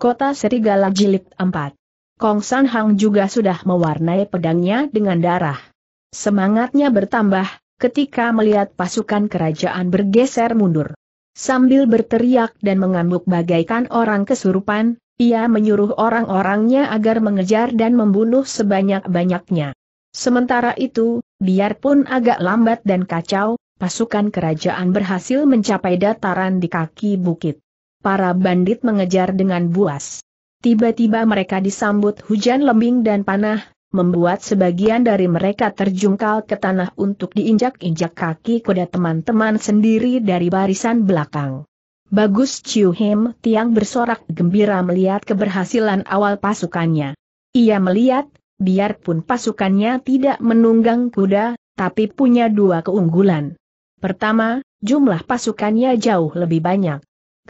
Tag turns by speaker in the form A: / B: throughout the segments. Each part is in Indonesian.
A: Kota Serigala Jilid 4 Kong San Hang juga sudah mewarnai pedangnya dengan darah. Semangatnya bertambah, ketika melihat pasukan kerajaan bergeser mundur. Sambil berteriak dan mengamuk bagaikan orang kesurupan, ia menyuruh orang-orangnya agar mengejar dan membunuh sebanyak-banyaknya. Sementara itu, biarpun agak lambat dan kacau, pasukan kerajaan berhasil mencapai dataran di kaki bukit para bandit mengejar dengan buas. Tiba-tiba mereka disambut hujan lembing dan panah, membuat sebagian dari mereka terjungkal ke tanah untuk diinjak-injak kaki kuda teman-teman sendiri dari barisan belakang. Bagus Chiu Him Tiang bersorak gembira melihat keberhasilan awal pasukannya. Ia melihat, biarpun pasukannya tidak menunggang kuda, tapi punya dua keunggulan. Pertama, jumlah pasukannya jauh lebih banyak.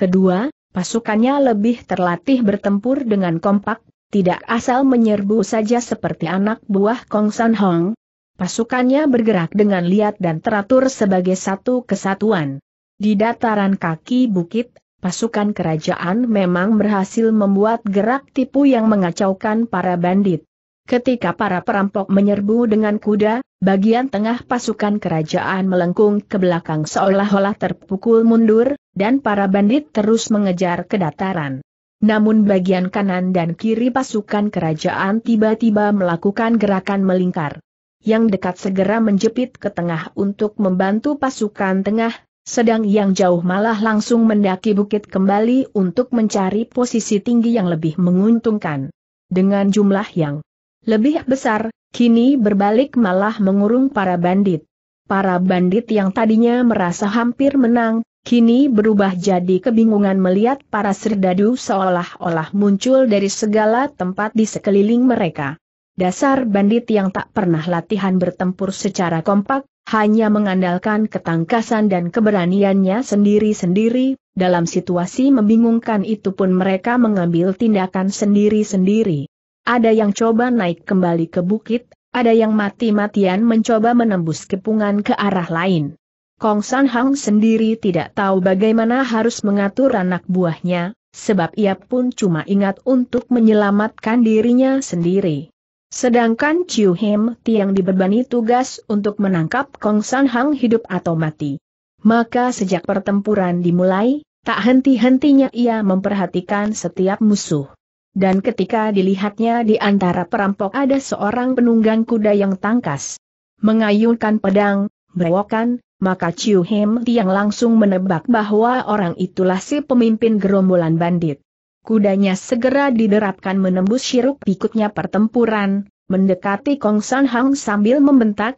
A: Kedua, pasukannya lebih terlatih bertempur dengan kompak, tidak asal menyerbu saja seperti anak buah Kong San Hong. Pasukannya bergerak dengan liat dan teratur sebagai satu kesatuan. Di dataran kaki bukit, pasukan kerajaan memang berhasil membuat gerak tipu yang mengacaukan para bandit. Ketika para perampok menyerbu dengan kuda, bagian tengah pasukan kerajaan melengkung ke belakang seolah-olah terpukul mundur, dan para bandit terus mengejar ke dataran. Namun bagian kanan dan kiri pasukan kerajaan tiba-tiba melakukan gerakan melingkar. Yang dekat segera menjepit ke tengah untuk membantu pasukan tengah, sedang yang jauh malah langsung mendaki bukit kembali untuk mencari posisi tinggi yang lebih menguntungkan. Dengan jumlah yang lebih besar, kini berbalik malah mengurung para bandit. Para bandit yang tadinya merasa hampir menang, kini berubah jadi kebingungan melihat para serdadu seolah-olah muncul dari segala tempat di sekeliling mereka. Dasar bandit yang tak pernah latihan bertempur secara kompak, hanya mengandalkan ketangkasan dan keberaniannya sendiri-sendiri, dalam situasi membingungkan itu pun mereka mengambil tindakan sendiri-sendiri. Ada yang coba naik kembali ke bukit, ada yang mati-matian mencoba menembus kepungan ke arah lain. Kong San Hang sendiri tidak tahu bagaimana harus mengatur anak buahnya, sebab ia pun cuma ingat untuk menyelamatkan dirinya sendiri. Sedangkan Chiu Him Tiang dibebani tugas untuk menangkap Kong San Hang hidup atau mati. Maka sejak pertempuran dimulai, tak henti-hentinya ia memperhatikan setiap musuh dan ketika dilihatnya di antara perampok ada seorang penunggang kuda yang tangkas. Mengayunkan pedang, berwokan, maka Chiu Hem Tiang langsung menebak bahwa orang itulah si pemimpin gerombolan bandit. Kudanya segera diderapkan menembus syiruk pikutnya pertempuran, mendekati Kong San Hang sambil membentak,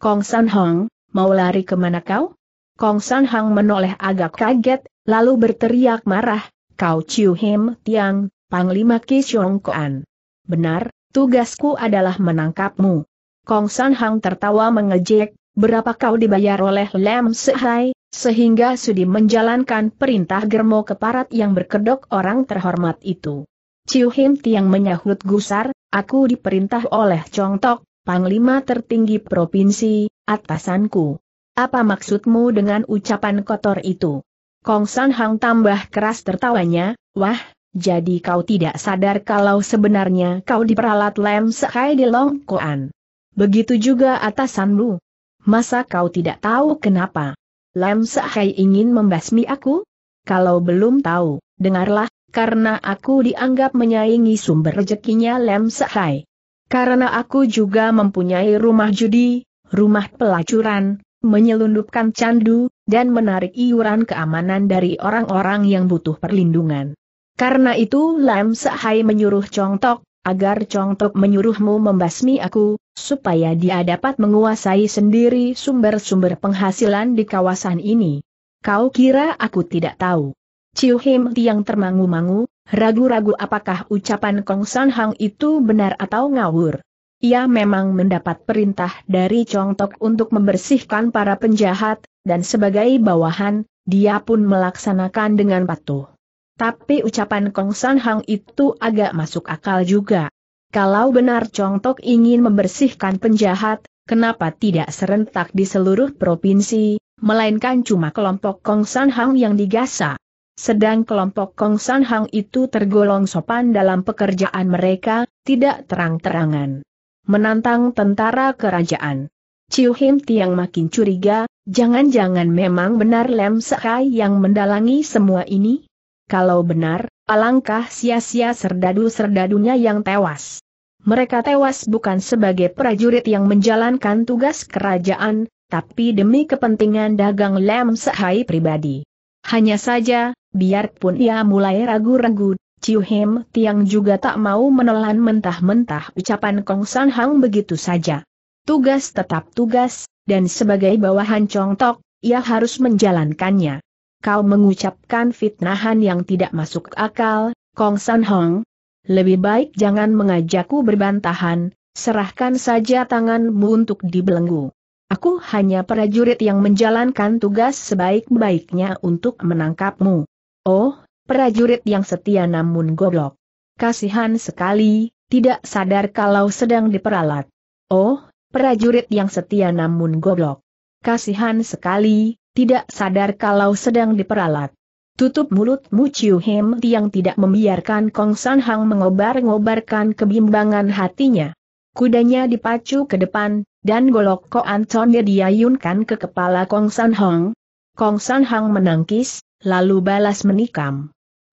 A: Kong San Hang, mau lari kemana kau? Kong San Hang menoleh agak kaget, lalu berteriak marah, kau Chiu Hem Tiang, Panglima Kishong Koan. Benar, tugasku adalah menangkapmu. Kong San Hang tertawa mengejek, berapa kau dibayar oleh Lam Sehai, sehingga sudi menjalankan perintah germo keparat yang berkedok orang terhormat itu. Ciu Him Tiang menyahut gusar, aku diperintah oleh Chong Tok, Panglima tertinggi provinsi, atasanku. Apa maksudmu dengan ucapan kotor itu? Kong San Hang tambah keras tertawanya, wah, jadi kau tidak sadar kalau sebenarnya kau diperalat Lem Sekai di Longkoan. Begitu juga atasanmu. Masa kau tidak tahu kenapa? Lem Sekai ingin membasmi aku? Kalau belum tahu, dengarlah, karena aku dianggap menyaingi sumber rezekinya Lem Sekai. Karena aku juga mempunyai rumah judi, rumah pelacuran, menyelundupkan candu, dan menarik iuran keamanan dari orang-orang yang butuh perlindungan. Karena itu Lam Sahai menyuruh Chong Tok, agar Chong Tok menyuruhmu membasmi aku, supaya dia dapat menguasai sendiri sumber-sumber penghasilan di kawasan ini. Kau kira aku tidak tahu? Chiu Him Tiang termangu-mangu, ragu-ragu apakah ucapan Kong San Hang itu benar atau ngawur. Ia memang mendapat perintah dari Chong Tok untuk membersihkan para penjahat, dan sebagai bawahan, dia pun melaksanakan dengan patuh. Tapi ucapan Kong San Hang itu agak masuk akal juga. Kalau benar Chong Tok ingin membersihkan penjahat, kenapa tidak serentak di seluruh provinsi, melainkan cuma kelompok Kong San Hang yang digasa. Sedang kelompok Kong San Hang itu tergolong sopan dalam pekerjaan mereka, tidak terang-terangan. Menantang tentara kerajaan. Ciu Him Tiang makin curiga, jangan-jangan memang benar Lem Sekai yang mendalangi semua ini? Kalau benar, alangkah sia-sia serdadu-serdadunya yang tewas. Mereka tewas bukan sebagai prajurit yang menjalankan tugas kerajaan, tapi demi kepentingan dagang Lem Sehai pribadi. Hanya saja, biarpun ia mulai ragu-ragu, Ciu Hem Tiang juga tak mau menelan mentah-mentah ucapan Kong San Hang begitu saja. Tugas tetap tugas, dan sebagai bawahan Chong Tok, ia harus menjalankannya kau mengucapkan fitnahan yang tidak masuk akal, Kong San Hong. Lebih baik jangan mengajakku berbantahan, serahkan saja tanganmu untuk dibelenggu. Aku hanya prajurit yang menjalankan tugas sebaik-baiknya untuk menangkapmu. Oh, prajurit yang setia namun goblok. Kasihan sekali, tidak sadar kalau sedang diperalat. Oh, prajurit yang setia namun goblok. Kasihan sekali, tidak sadar kalau sedang diperalat. Tutup mulut Mu Chiu Hem yang tidak membiarkan Kong San Hang mengobar-ngobarkan kebimbangan hatinya. Kudanya dipacu ke depan, dan golok Ko Antonnya diayunkan ke kepala Kong San Hang. Kong San Hang menangkis, lalu balas menikam.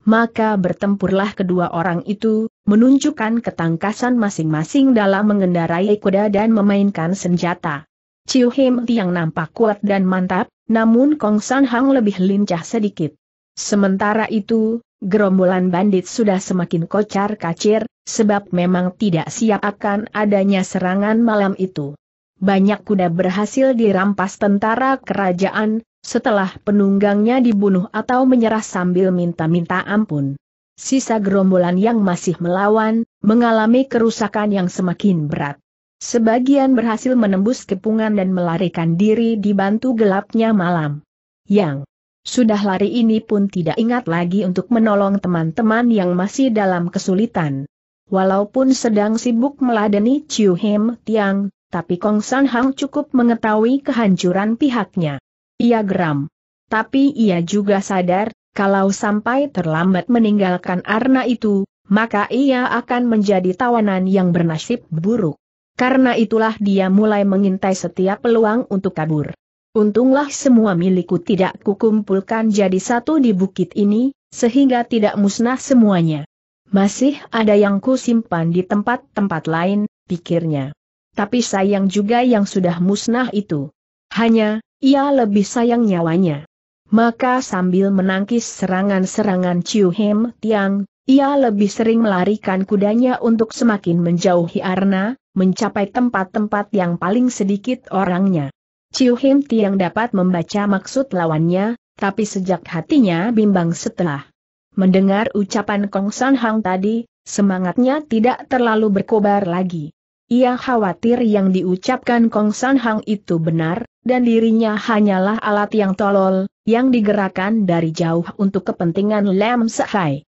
A: Maka bertempurlah kedua orang itu, menunjukkan ketangkasan masing-masing dalam mengendarai kuda dan memainkan senjata. Chiu Him Tiang nampak kuat dan mantap, namun Kong San Hang lebih lincah sedikit. Sementara itu, gerombolan bandit sudah semakin kocar kacir, sebab memang tidak siap akan adanya serangan malam itu. Banyak kuda berhasil dirampas tentara kerajaan, setelah penunggangnya dibunuh atau menyerah sambil minta-minta ampun. Sisa gerombolan yang masih melawan, mengalami kerusakan yang semakin berat. Sebagian berhasil menembus kepungan dan melarikan diri dibantu gelapnya malam. Yang sudah lari ini pun tidak ingat lagi untuk menolong teman-teman yang masih dalam kesulitan. Walaupun sedang sibuk meladeni Chiu Him Tiang, tapi Kong San Hang cukup mengetahui kehancuran pihaknya. Ia geram. Tapi ia juga sadar, kalau sampai terlambat meninggalkan Arna itu, maka ia akan menjadi tawanan yang bernasib buruk. Karena itulah dia mulai mengintai setiap peluang untuk kabur. Untunglah semua milikku tidak kukumpulkan jadi satu di bukit ini, sehingga tidak musnah semuanya. Masih ada yang kusimpan di tempat-tempat lain, pikirnya. Tapi sayang juga yang sudah musnah itu. Hanya, ia lebih sayang nyawanya. Maka sambil menangkis serangan-serangan Chiu Hem Tiang, ia lebih sering melarikan kudanya untuk semakin menjauhi Arna, mencapai tempat-tempat yang paling sedikit orangnya. Ciu Hin Tiang dapat membaca maksud lawannya, tapi sejak hatinya bimbang setelah mendengar ucapan Kong San Hang tadi, semangatnya tidak terlalu berkobar lagi. Ia khawatir yang diucapkan Kong San Hang itu benar, dan dirinya hanyalah alat yang tolol, yang digerakkan dari jauh untuk kepentingan Lam Sahai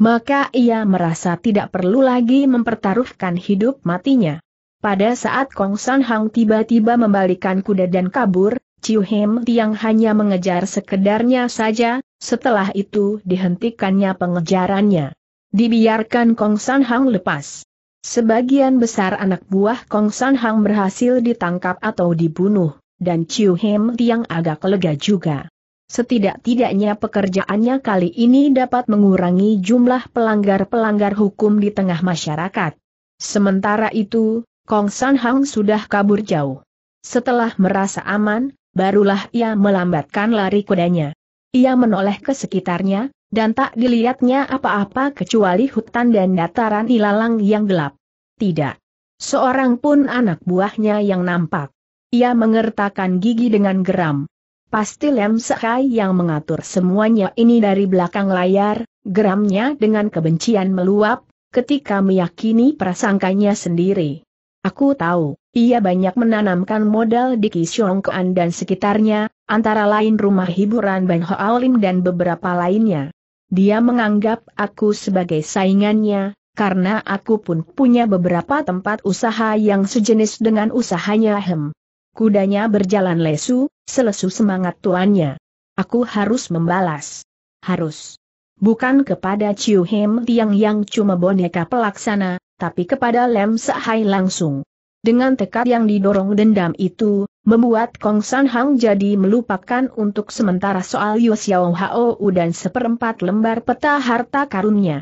A: maka ia merasa tidak perlu lagi mempertaruhkan hidup matinya. Pada saat Kong San Hang tiba-tiba membalikan kuda dan kabur, Chiu Hem Tiang hanya mengejar sekedarnya saja, setelah itu dihentikannya pengejarannya. Dibiarkan Kong San Hang lepas. Sebagian besar anak buah Kong San Hang berhasil ditangkap atau dibunuh, dan Chiu Hem Tiang agak lega juga. Setidak-tidaknya pekerjaannya kali ini dapat mengurangi jumlah pelanggar-pelanggar hukum di tengah masyarakat. Sementara itu, Kong San Hang sudah kabur jauh. Setelah merasa aman, barulah ia melambatkan lari kudanya. Ia menoleh ke sekitarnya, dan tak dilihatnya apa-apa kecuali hutan dan dataran ilalang yang gelap. Tidak. Seorang pun anak buahnya yang nampak. Ia mengertakkan gigi dengan geram. Pasti Lem Sehai yang mengatur semuanya ini dari belakang layar, geramnya dengan kebencian meluap, ketika meyakini prasangkanya sendiri. Aku tahu, ia banyak menanamkan modal di Kisyongkoan dan sekitarnya, antara lain rumah hiburan Bang Hoalim dan beberapa lainnya. Dia menganggap aku sebagai saingannya, karena aku pun punya beberapa tempat usaha yang sejenis dengan usahanya Hem. Kudanya berjalan lesu, selesu semangat tuannya. Aku harus membalas. Harus. Bukan kepada Chiu Hem Tiang yang cuma boneka pelaksana, tapi kepada Lem Sahai langsung. Dengan tekad yang didorong dendam itu, membuat Kong San Hang jadi melupakan untuk sementara soal Yu Xiao Hao dan seperempat lembar peta harta karunnya.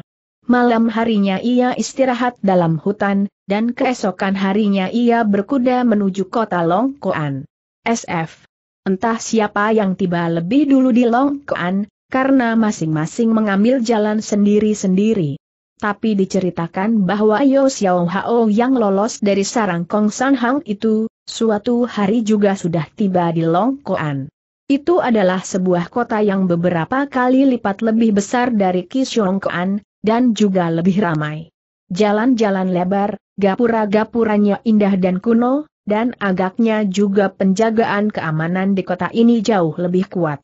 A: Malam harinya ia istirahat dalam hutan, dan keesokan harinya ia berkuda menuju kota Longkoan. SF. Entah siapa yang tiba lebih dulu di Longkoan, karena masing-masing mengambil jalan sendiri-sendiri. Tapi diceritakan bahwa Yo Xiao Hao yang lolos dari sarang Kong San Hang itu, suatu hari juga sudah tiba di Longkoan. Itu adalah sebuah kota yang beberapa kali lipat lebih besar dari Kishongkoan, dan juga lebih ramai. Jalan-jalan lebar, gapura-gapuranya indah dan kuno, dan agaknya juga penjagaan keamanan di kota ini jauh lebih kuat.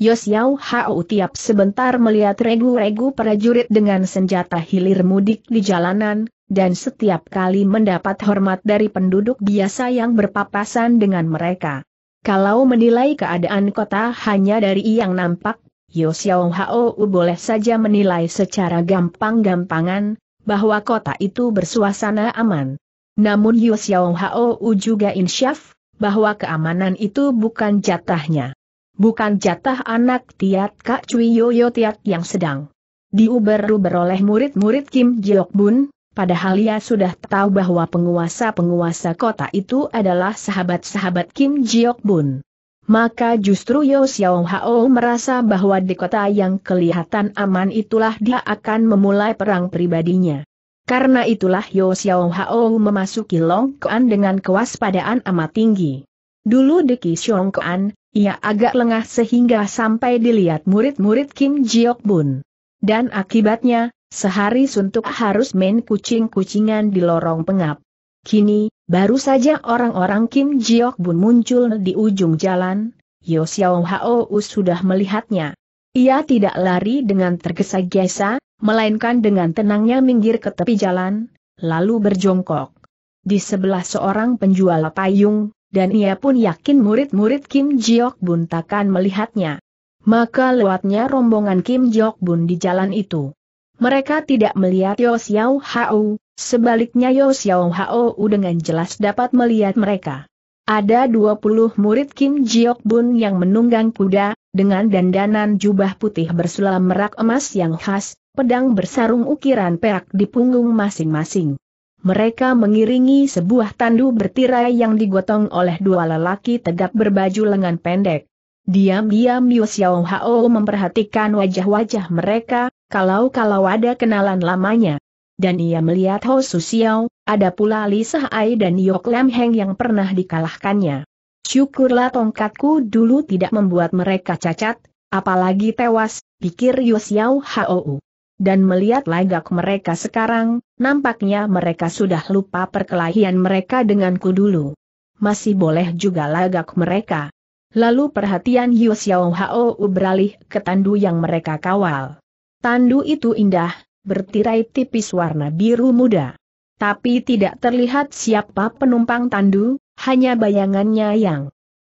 A: Yosiao Hau tiap sebentar melihat regu-regu prajurit dengan senjata hilir mudik di jalanan, dan setiap kali mendapat hormat dari penduduk biasa yang berpapasan dengan mereka. Kalau menilai keadaan kota hanya dari yang nampak, Yo Xiao Hao boleh saja menilai secara gampang-gampangan, bahwa kota itu bersuasana aman. Namun Yo Xiao Hao juga insyaf, bahwa keamanan itu bukan jatahnya. Bukan jatah anak Tiat Kak Cui Yo Tiat yang sedang diuber-uber oleh murid-murid Kim Jiok Bun, Padahal ia sudah tahu bahwa penguasa-penguasa kota itu adalah sahabat-sahabat Kim Jiok Bun maka justru Yo Xiao Hao merasa bahwa di kota yang kelihatan aman itulah dia akan memulai perang pribadinya. Karena itulah Yo Xiao Hao memasuki Long Kuan dengan kewaspadaan amat tinggi. Dulu di Kuan, ia agak lengah sehingga sampai dilihat murid-murid Kim Jiok Bun. Dan akibatnya, sehari suntuk harus main kucing-kucingan di lorong pengap. Kini, Baru saja orang-orang Kim Jiok Bun muncul di ujung jalan, Yo Xiao Hao sudah melihatnya. Ia tidak lari dengan tergesa-gesa, melainkan dengan tenangnya minggir ke tepi jalan, lalu berjongkok. Di sebelah seorang penjual payung, dan ia pun yakin murid-murid Kim Jiok Bun takkan melihatnya. Maka lewatnya rombongan Kim Jiok Bun di jalan itu. Mereka tidak melihat Yo Xiao Hao, Sebaliknya Yo Xiao Hao dengan jelas dapat melihat mereka. Ada 20 murid Kim Jiok Bun yang menunggang kuda, dengan dandanan jubah putih bersulam merak emas yang khas, pedang bersarung ukiran perak di punggung masing-masing. Mereka mengiringi sebuah tandu bertirai yang digotong oleh dua lelaki tegap berbaju lengan pendek. Diam-diam Yu Xiao Hao memperhatikan wajah-wajah mereka, kalau-kalau ada kenalan lamanya dan ia melihat Ho Su Xiao, ada pula Li Sahai dan Yok Lam Heng yang pernah dikalahkannya. Syukurlah tongkatku dulu tidak membuat mereka cacat, apalagi tewas, pikir Yu Xiao Hou. Dan melihat lagak mereka sekarang, nampaknya mereka sudah lupa perkelahian mereka denganku dulu. Masih boleh juga lagak mereka. Lalu perhatian Yu Xiao Hou beralih ke tandu yang mereka kawal. Tandu itu indah, bertirai tipis warna biru muda. Tapi tidak terlihat siapa penumpang tandu, hanya bayangannya yang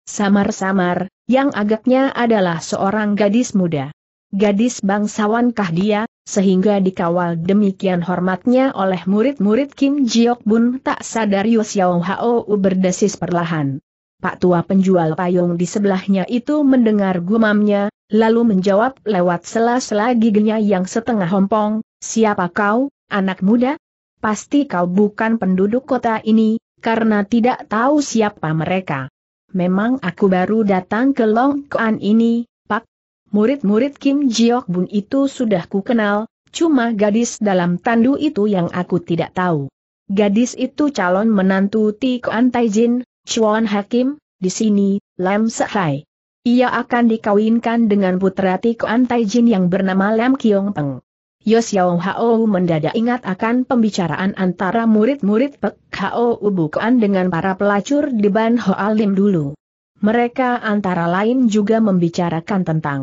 A: samar-samar, yang agaknya adalah seorang gadis muda. Gadis bangsawankah dia, sehingga dikawal demikian hormatnya oleh murid-murid Kim Jiok Bun tak sadar Yu Xiao Hao berdesis perlahan. Pak tua penjual payung di sebelahnya itu mendengar gumamnya, Lalu menjawab lewat sela-sela giginya yang setengah hompong, siapa kau, anak muda? Pasti kau bukan penduduk kota ini, karena tidak tahu siapa mereka. Memang aku baru datang ke Long Kuan ini, Pak. Murid-murid Kim Jiok Bun itu sudah ku kenal, cuma gadis dalam tandu itu yang aku tidak tahu. Gadis itu calon menantu Ti Kuan Taijin, Chuan Hakim, di sini, Lam Sehai. Ia akan dikawinkan dengan putra Kuan Jin yang bernama Lam Kiong Peng. Yos Yao Hao mendadak ingat akan pembicaraan antara murid-murid Pek Hao Ubukuan dengan para pelacur di Ban Hoalim dulu. Mereka antara lain juga membicarakan tentang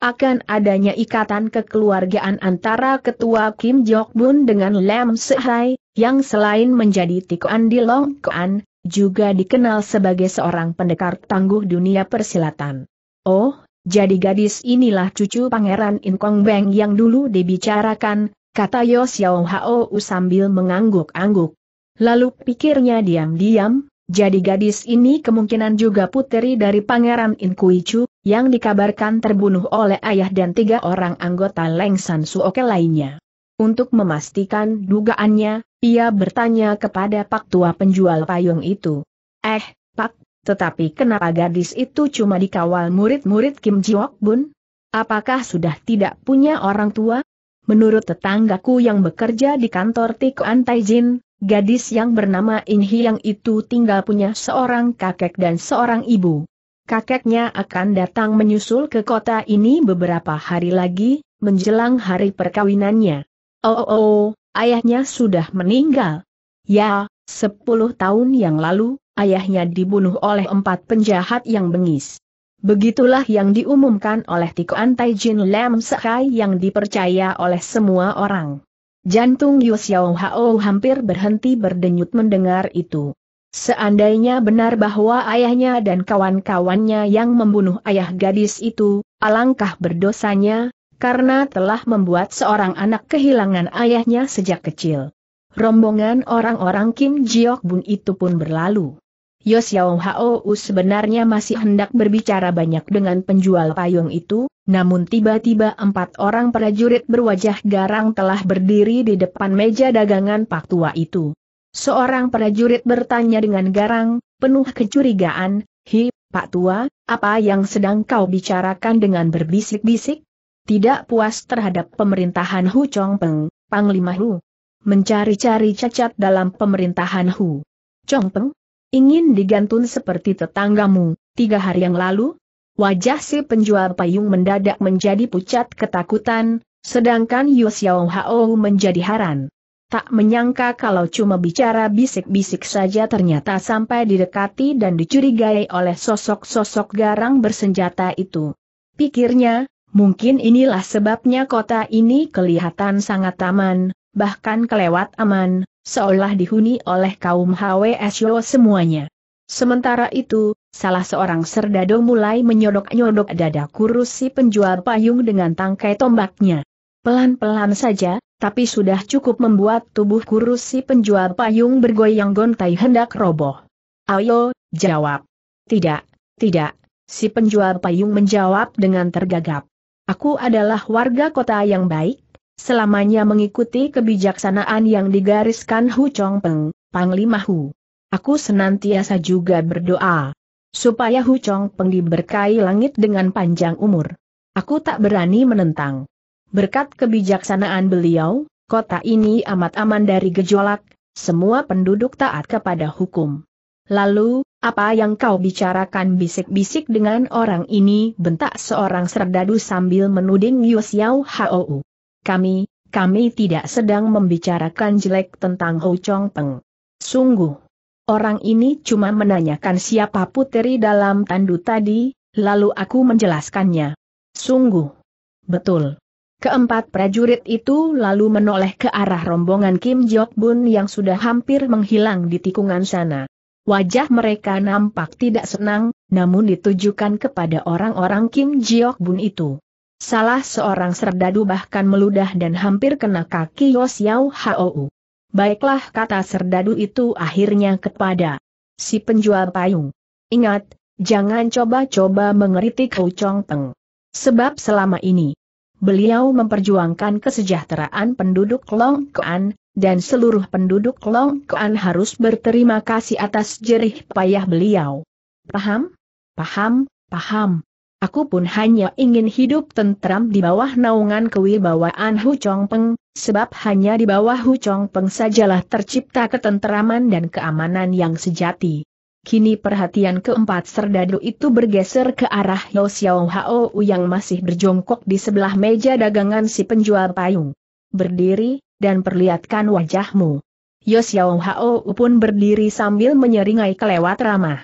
A: akan adanya ikatan kekeluargaan antara ketua Kim Jok Bun dengan Lam Sehai, yang selain menjadi tikuan di Long Kuan, juga dikenal sebagai seorang pendekar tangguh dunia persilatan. Oh, jadi gadis inilah cucu pangeran Inkong Beng yang dulu dibicarakan, kata Yo Xiao Hao sambil mengangguk-angguk. Lalu pikirnya diam-diam, jadi gadis ini kemungkinan juga puteri dari pangeran Inkuichu, yang dikabarkan terbunuh oleh ayah dan tiga orang anggota Leng San Suoke lainnya. Untuk memastikan dugaannya, ia bertanya kepada Pak Tua penjual payung itu. Eh, Pak, tetapi kenapa gadis itu cuma dikawal murid-murid Kim Jiwok Bun? Apakah sudah tidak punya orang tua? Menurut tetanggaku yang bekerja di kantor Tikoan Jin, gadis yang bernama In Hyang itu tinggal punya seorang kakek dan seorang ibu. Kakeknya akan datang menyusul ke kota ini beberapa hari lagi, menjelang hari perkawinannya. Oh, oh, oh, ayahnya sudah meninggal. Ya, sepuluh tahun yang lalu, ayahnya dibunuh oleh empat penjahat yang bengis. Begitulah yang diumumkan oleh Tiko Antai Jin Lam Sekai yang dipercaya oleh semua orang. Jantung Yu Xiao Hao hampir berhenti berdenyut mendengar itu. Seandainya benar bahwa ayahnya dan kawan-kawannya yang membunuh ayah gadis itu, alangkah berdosanya, karena telah membuat seorang anak kehilangan ayahnya sejak kecil. Rombongan orang-orang Kim Jiok Bun itu pun berlalu. Yosiao Yao Hao sebenarnya masih hendak berbicara banyak dengan penjual payung itu, namun tiba-tiba empat orang prajurit berwajah garang telah berdiri di depan meja dagangan Pak Tua itu. Seorang prajurit bertanya dengan garang, penuh kecurigaan, Hi, Pak Tua, apa yang sedang kau bicarakan dengan berbisik-bisik? Tidak puas terhadap pemerintahan Hu Chong Peng, Panglima Hu. Mencari-cari cacat dalam pemerintahan Hu. Chong Peng? Ingin digantun seperti tetanggamu, tiga hari yang lalu? Wajah si penjual payung mendadak menjadi pucat ketakutan, sedangkan Yu Xiao Hao menjadi haran. Tak menyangka kalau cuma bicara bisik-bisik saja ternyata sampai didekati dan dicurigai oleh sosok-sosok garang bersenjata itu. Pikirnya, Mungkin inilah sebabnya kota ini kelihatan sangat aman, bahkan kelewat aman, seolah dihuni oleh kaum HWSO semuanya. Sementara itu, salah seorang serdado mulai menyodok-nyodok dada si penjual payung dengan tangkai tombaknya. Pelan-pelan saja, tapi sudah cukup membuat tubuh si penjual payung bergoyang gontai hendak roboh. Ayo, jawab. Tidak, tidak, si penjual payung menjawab dengan tergagap. Aku adalah warga kota yang baik, selamanya mengikuti kebijaksanaan yang digariskan Hu Chong Peng, Panglima Hu. Aku senantiasa juga berdoa supaya Hu Chong Peng diberkahi langit dengan panjang umur. Aku tak berani menentang. Berkat kebijaksanaan beliau, kota ini amat aman dari gejolak, semua penduduk taat kepada hukum. Lalu, apa yang kau bicarakan bisik-bisik dengan orang ini bentak seorang serdadu sambil menuding Yu Xiao Hou. Kami, kami tidak sedang membicarakan jelek tentang Hou Chong Peng. Sungguh, orang ini cuma menanyakan siapa putri dalam tandu tadi, lalu aku menjelaskannya. Sungguh. Betul. Keempat prajurit itu lalu menoleh ke arah rombongan Kim Jok Bun yang sudah hampir menghilang di tikungan sana. Wajah mereka nampak tidak senang, namun ditujukan kepada orang-orang Kim Jiok Bun itu. Salah seorang serdadu bahkan meludah dan hampir kena kaki Yosiao Hou. Baiklah kata serdadu itu akhirnya kepada si penjual payung. Ingat, jangan coba-coba mengeritik Hou Chong Teng. Sebab selama ini, beliau memperjuangkan kesejahteraan penduduk Long Kuan, dan seluruh penduduk Longkoan harus berterima kasih atas jerih payah beliau. Paham? Paham, paham. Aku pun hanya ingin hidup tentram di bawah naungan kewibawaan Hu Chong Peng, sebab hanya di bawah Hu Chong Peng sajalah tercipta ketenteraman dan keamanan yang sejati. Kini perhatian keempat serdadu itu bergeser ke arah Yo Xiao Hao yang masih berjongkok di sebelah meja dagangan si penjual payung. Berdiri, dan perlihatkan wajahmu. Yosiao Hao pun berdiri sambil menyeringai kelewat ramah.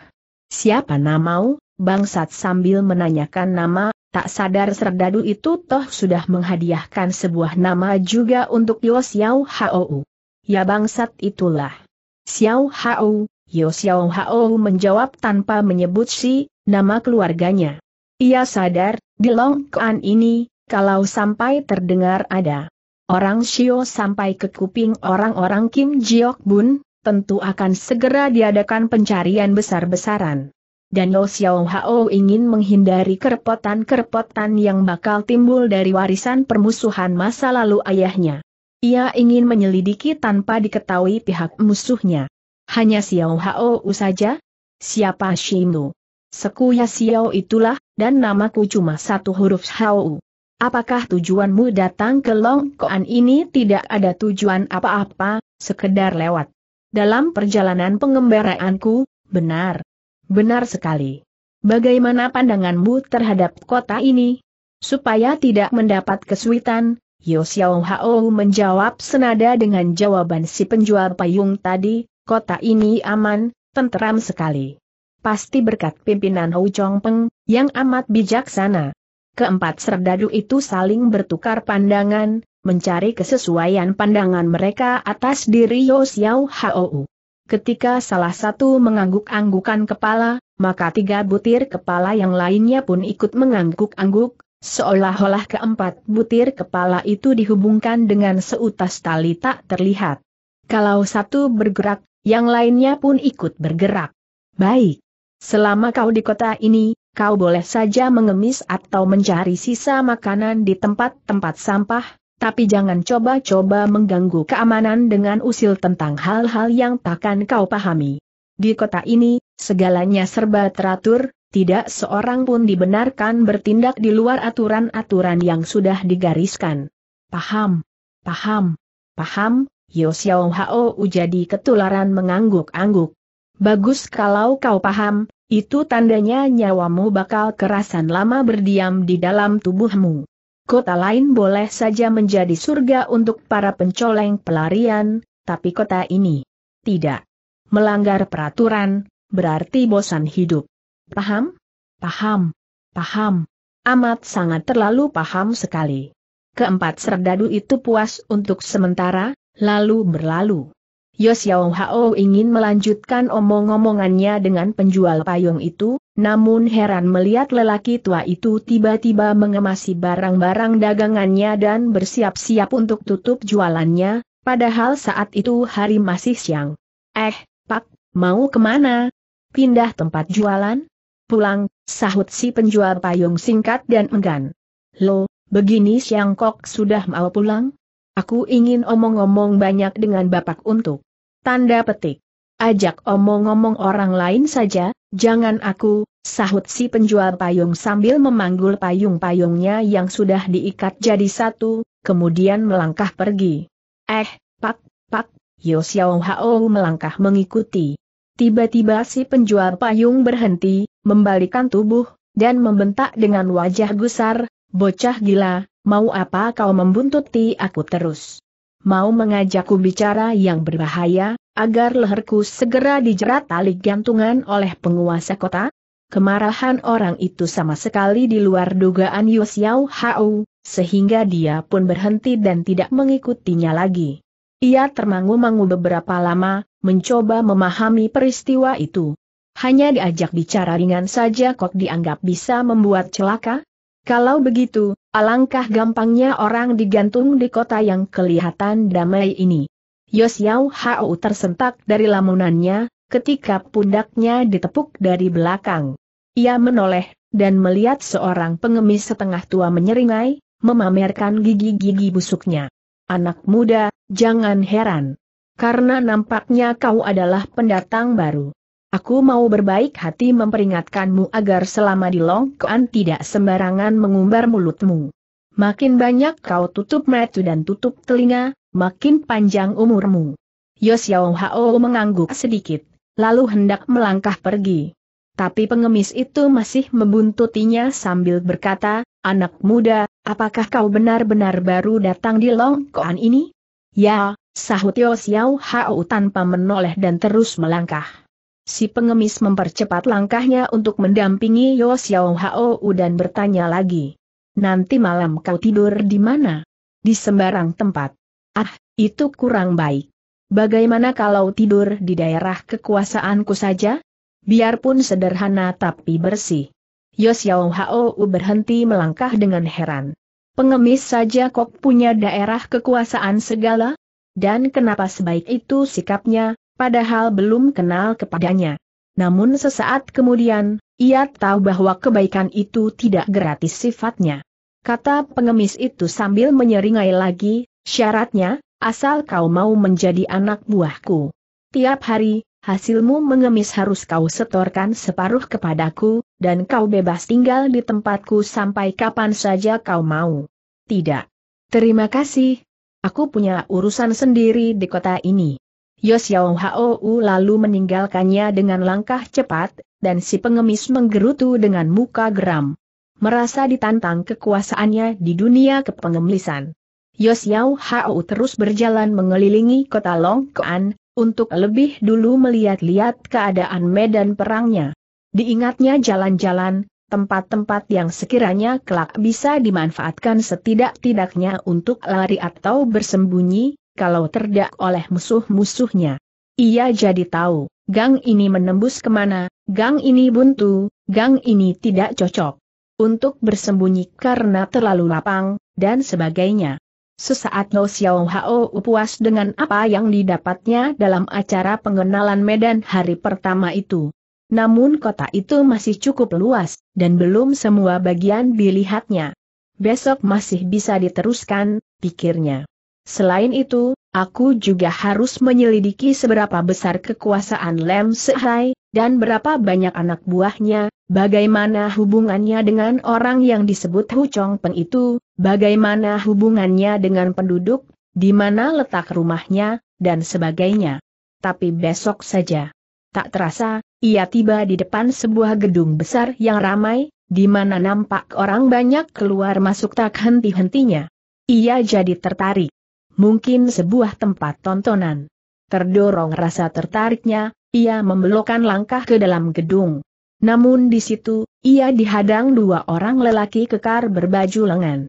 A: Siapa namau, bangsat sambil menanyakan nama, tak sadar serdadu itu toh sudah menghadiahkan sebuah nama juga untuk Yosiao Hao. Ya bangsat itulah. Xiao Hao, Yosiao Hao menjawab tanpa menyebut si, nama keluarganya. Ia sadar, di Longkoan ini, kalau sampai terdengar ada orang Shio sampai ke kuping orang-orang Kim Jiok Bun, tentu akan segera diadakan pencarian besar-besaran. Dan Yo Xiao Hao ingin menghindari kerepotan-kerepotan yang bakal timbul dari warisan permusuhan masa lalu ayahnya. Ia ingin menyelidiki tanpa diketahui pihak musuhnya. Hanya Xiao Hao saja? Siapa Shimu? Sekuya Xiao itulah, dan namaku cuma satu huruf Hao. Apakah tujuanmu datang ke Longkoan ini tidak ada tujuan apa-apa, sekedar lewat? Dalam perjalanan pengembaraanku, benar. Benar sekali. Bagaimana pandanganmu terhadap kota ini? Supaya tidak mendapat kesulitan, Yo Xiao Hao menjawab senada dengan jawaban si penjual payung tadi, kota ini aman, tenteram sekali. Pasti berkat pimpinan Hou Chong Peng, yang amat bijaksana keempat serdadu itu saling bertukar pandangan, mencari kesesuaian pandangan mereka atas diri Yo Xiao Hou. Ketika salah satu mengangguk-anggukan kepala, maka tiga butir kepala yang lainnya pun ikut mengangguk-angguk, seolah-olah keempat butir kepala itu dihubungkan dengan seutas tali tak terlihat. Kalau satu bergerak, yang lainnya pun ikut bergerak. Baik. Selama kau di kota ini, kau boleh saja mengemis atau mencari sisa makanan di tempat-tempat sampah, tapi jangan coba-coba mengganggu keamanan dengan usil tentang hal-hal yang takkan kau pahami. Di kota ini, segalanya serba teratur, tidak seorang pun dibenarkan bertindak di luar aturan-aturan yang sudah digariskan. Paham, paham, paham, Yosiao Hao jadi ketularan mengangguk-angguk. Bagus kalau kau paham, itu tandanya nyawamu bakal kerasan lama berdiam di dalam tubuhmu. Kota lain boleh saja menjadi surga untuk para pencoleng pelarian, tapi kota ini tidak melanggar peraturan, berarti bosan hidup. Paham? Paham. Paham. Amat sangat terlalu paham sekali. Keempat serdadu itu puas untuk sementara, lalu berlalu. Yosiao Hao ingin melanjutkan omong-omongannya dengan penjual payung itu, namun heran melihat lelaki tua itu tiba-tiba mengemasi barang-barang dagangannya dan bersiap-siap untuk tutup jualannya, padahal saat itu hari masih siang. Eh, Pak, mau kemana? Pindah tempat jualan? Pulang, sahut si penjual payung singkat dan enggan. Loh, Begini siang kok sudah mau pulang? Aku ingin omong-omong banyak dengan Bapak untuk tanda petik. Ajak omong-omong orang lain saja, jangan aku, sahut si penjual payung sambil memanggul payung-payungnya yang sudah diikat jadi satu, kemudian melangkah pergi. Eh, pak, pak, Yo Xiao Hao melangkah mengikuti. Tiba-tiba si penjual payung berhenti, membalikan tubuh, dan membentak dengan wajah gusar, bocah gila, Mau apa kau membuntuti aku terus? Mau mengajakku bicara yang berbahaya, agar leherku segera dijerat tali gantungan oleh penguasa kota? Kemarahan orang itu sama sekali di luar dugaan Yosiao Hao, sehingga dia pun berhenti dan tidak mengikutinya lagi. Ia termangu-mangu beberapa lama, mencoba memahami peristiwa itu. Hanya diajak bicara ringan saja kok dianggap bisa membuat celaka? Kalau begitu, alangkah gampangnya orang digantung di kota yang kelihatan damai ini. Yosiao Hao tersentak dari lamunannya, ketika pundaknya ditepuk dari belakang. Ia menoleh, dan melihat seorang pengemis setengah tua menyeringai, memamerkan gigi-gigi busuknya. Anak muda, jangan heran. Karena nampaknya kau adalah pendatang baru. Aku mau berbaik hati memperingatkanmu agar selama di Kuan tidak sembarangan mengumbar mulutmu. Makin banyak kau tutup mata dan tutup telinga, makin panjang umurmu. Yosiao Hao mengangguk sedikit, lalu hendak melangkah pergi. Tapi pengemis itu masih membuntutinya sambil berkata, Anak muda, apakah kau benar-benar baru datang di Kuan ini? Ya, sahut Yosiao Hao tanpa menoleh dan terus melangkah. Si pengemis mempercepat langkahnya untuk mendampingi Yo Xiao Hao dan bertanya lagi. Nanti malam kau tidur di mana? Di sembarang tempat. Ah, itu kurang baik. Bagaimana kalau tidur di daerah kekuasaanku saja? Biarpun sederhana tapi bersih. Yo Xiao Hao berhenti melangkah dengan heran. Pengemis saja kok punya daerah kekuasaan segala? Dan kenapa sebaik itu sikapnya, padahal belum kenal kepadanya. Namun sesaat kemudian, ia tahu bahwa kebaikan itu tidak gratis sifatnya. Kata pengemis itu sambil menyeringai lagi, syaratnya, asal kau mau menjadi anak buahku. Tiap hari, hasilmu mengemis harus kau setorkan separuh kepadaku, dan kau bebas tinggal di tempatku sampai kapan saja kau mau. Tidak. Terima kasih. Aku punya urusan sendiri di kota ini. Yosiao Hou lalu meninggalkannya dengan langkah cepat, dan si pengemis menggerutu dengan muka geram. Merasa ditantang kekuasaannya di dunia kepengemisan. Yosiao Hou terus berjalan mengelilingi kota Kuan, untuk lebih dulu melihat-lihat keadaan medan perangnya. Diingatnya jalan-jalan, tempat-tempat yang sekiranya kelak bisa dimanfaatkan setidak-tidaknya untuk lari atau bersembunyi, kalau terdak oleh musuh-musuhnya. Ia jadi tahu, gang ini menembus kemana, gang ini buntu, gang ini tidak cocok. Untuk bersembunyi karena terlalu lapang, dan sebagainya. Sesaat No Xiao Hao puas dengan apa yang didapatnya dalam acara pengenalan Medan hari pertama itu. Namun kota itu masih cukup luas, dan belum semua bagian dilihatnya. Besok masih bisa diteruskan, pikirnya. Selain itu, aku juga harus menyelidiki seberapa besar kekuasaan Lem Sehai, dan berapa banyak anak buahnya, bagaimana hubungannya dengan orang yang disebut Hu Chong Peng itu, bagaimana hubungannya dengan penduduk, di mana letak rumahnya, dan sebagainya. Tapi besok saja. Tak terasa, ia tiba di depan sebuah gedung besar yang ramai, di mana nampak orang banyak keluar masuk tak henti-hentinya. Ia jadi tertarik mungkin sebuah tempat tontonan. Terdorong rasa tertariknya, ia membelokkan langkah ke dalam gedung. Namun di situ, ia dihadang dua orang lelaki kekar berbaju lengan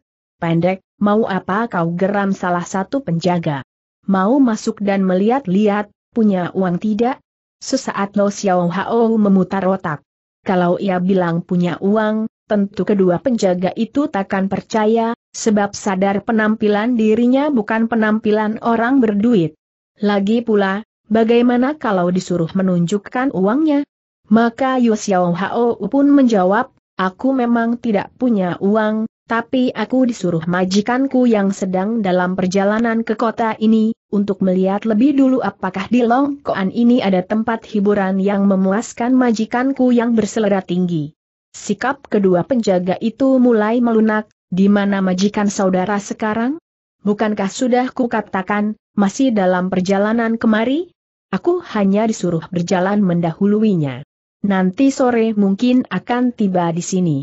A: pendek, mau apa kau geram salah satu penjaga. Mau masuk dan melihat-lihat, punya uang tidak? Sesaat Lo Xiao Hao memutar otak. Kalau ia bilang punya uang, tentu kedua penjaga itu takkan percaya, sebab sadar penampilan dirinya bukan penampilan orang berduit. Lagi pula, bagaimana kalau disuruh menunjukkan uangnya? Maka Yu Xiao Hao pun menjawab, aku memang tidak punya uang, tapi aku disuruh majikanku yang sedang dalam perjalanan ke kota ini, untuk melihat lebih dulu apakah di Longkoan ini ada tempat hiburan yang memuaskan majikanku yang berselera tinggi. Sikap kedua penjaga itu mulai melunak, di mana majikan saudara sekarang? Bukankah sudah kukatakan, masih dalam perjalanan kemari? Aku hanya disuruh berjalan mendahuluinya. Nanti sore mungkin akan tiba di sini.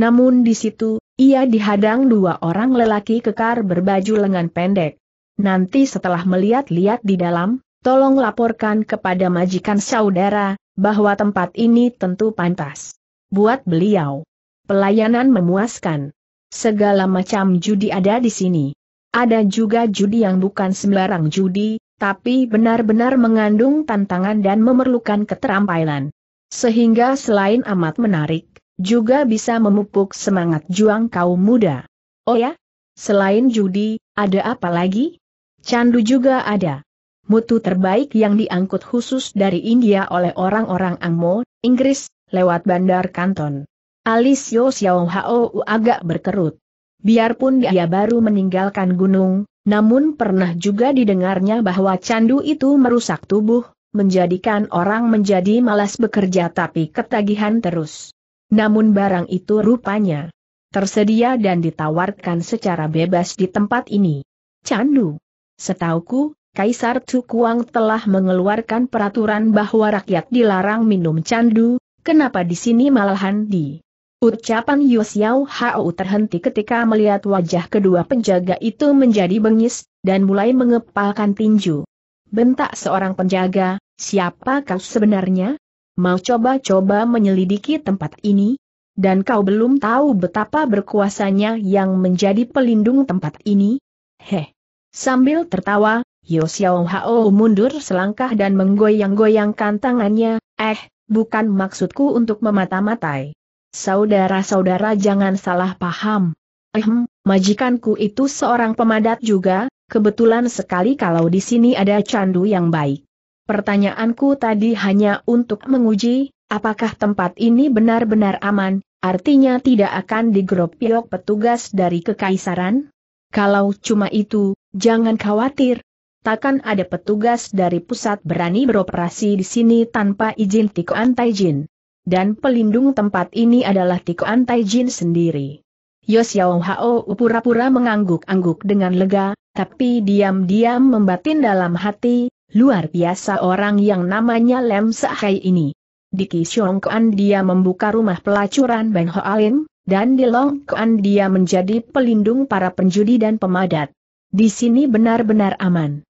A: Namun di situ, ia dihadang dua orang lelaki kekar berbaju lengan pendek. Nanti setelah melihat-lihat di dalam, tolong laporkan kepada majikan saudara, bahwa tempat ini tentu pantas buat beliau. Pelayanan memuaskan. Segala macam judi ada di sini. Ada juga judi yang bukan sembarang judi, tapi benar-benar mengandung tantangan dan memerlukan keterampilan. Sehingga selain amat menarik, juga bisa memupuk semangat juang kaum muda. Oh ya? Selain judi, ada apa lagi? Candu juga ada. Mutu terbaik yang diangkut khusus dari India oleh orang-orang Angmo, Inggris, lewat bandar Kanton. Alis Yo Xiao Hao agak berkerut. Biarpun dia baru meninggalkan gunung, namun pernah juga didengarnya bahwa candu itu merusak tubuh, menjadikan orang menjadi malas bekerja tapi ketagihan terus. Namun barang itu rupanya tersedia dan ditawarkan secara bebas di tempat ini. Candu. Setauku, Kaisar Tukuang telah mengeluarkan peraturan bahwa rakyat dilarang minum candu, kenapa di sini malahan di? Ucapan Yu Hao terhenti ketika melihat wajah kedua penjaga itu menjadi bengis, dan mulai mengepalkan tinju. Bentak seorang penjaga, siapa kau sebenarnya? Mau coba-coba menyelidiki tempat ini? Dan kau belum tahu betapa berkuasanya yang menjadi pelindung tempat ini? Heh! Sambil tertawa, Yosiao Xiao Hao mundur selangkah dan menggoyang-goyangkan tangannya, eh, bukan maksudku untuk memata-matai. Saudara-saudara jangan salah paham. Ehm, majikanku itu seorang pemadat juga, kebetulan sekali kalau di sini ada candu yang baik. Pertanyaanku tadi hanya untuk menguji, apakah tempat ini benar-benar aman, artinya tidak akan digeropiok petugas dari kekaisaran? Kalau cuma itu, jangan khawatir, takkan ada petugas dari pusat berani beroperasi di sini tanpa izin Tiko Jin. Dan pelindung tempat ini adalah Tiko Jin sendiri. Yosiao Hao pura-pura mengangguk-angguk dengan lega, tapi diam-diam membatin dalam hati, luar biasa orang yang namanya Lem Sahai ini. Di Kuan dia membuka rumah pelacuran Ho Hoalim, dan di Long Kuan dia menjadi pelindung para penjudi dan pemadat. Di sini benar-benar aman.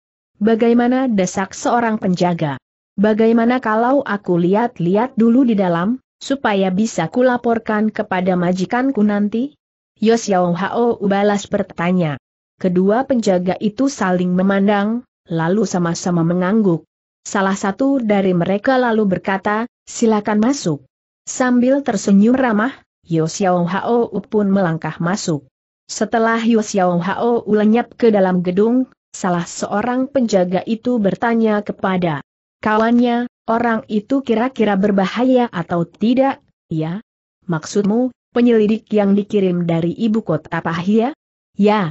A: Bagaimana desak seorang penjaga? Bagaimana kalau aku lihat-lihat dulu di dalam, supaya bisa kulaporkan kepada majikanku nanti? Yos Yau Hao balas bertanya. Kedua penjaga itu saling memandang, lalu sama-sama mengangguk. Salah satu dari mereka lalu berkata, silakan masuk. Sambil tersenyum ramah, Yos Yau Hao pun melangkah masuk. Setelah Yos Yau Hao lenyap ke dalam gedung, salah seorang penjaga itu bertanya kepada kawannya, orang itu kira-kira berbahaya atau tidak, ya? Maksudmu, penyelidik yang dikirim dari ibu kota Pahia? Ya? ya,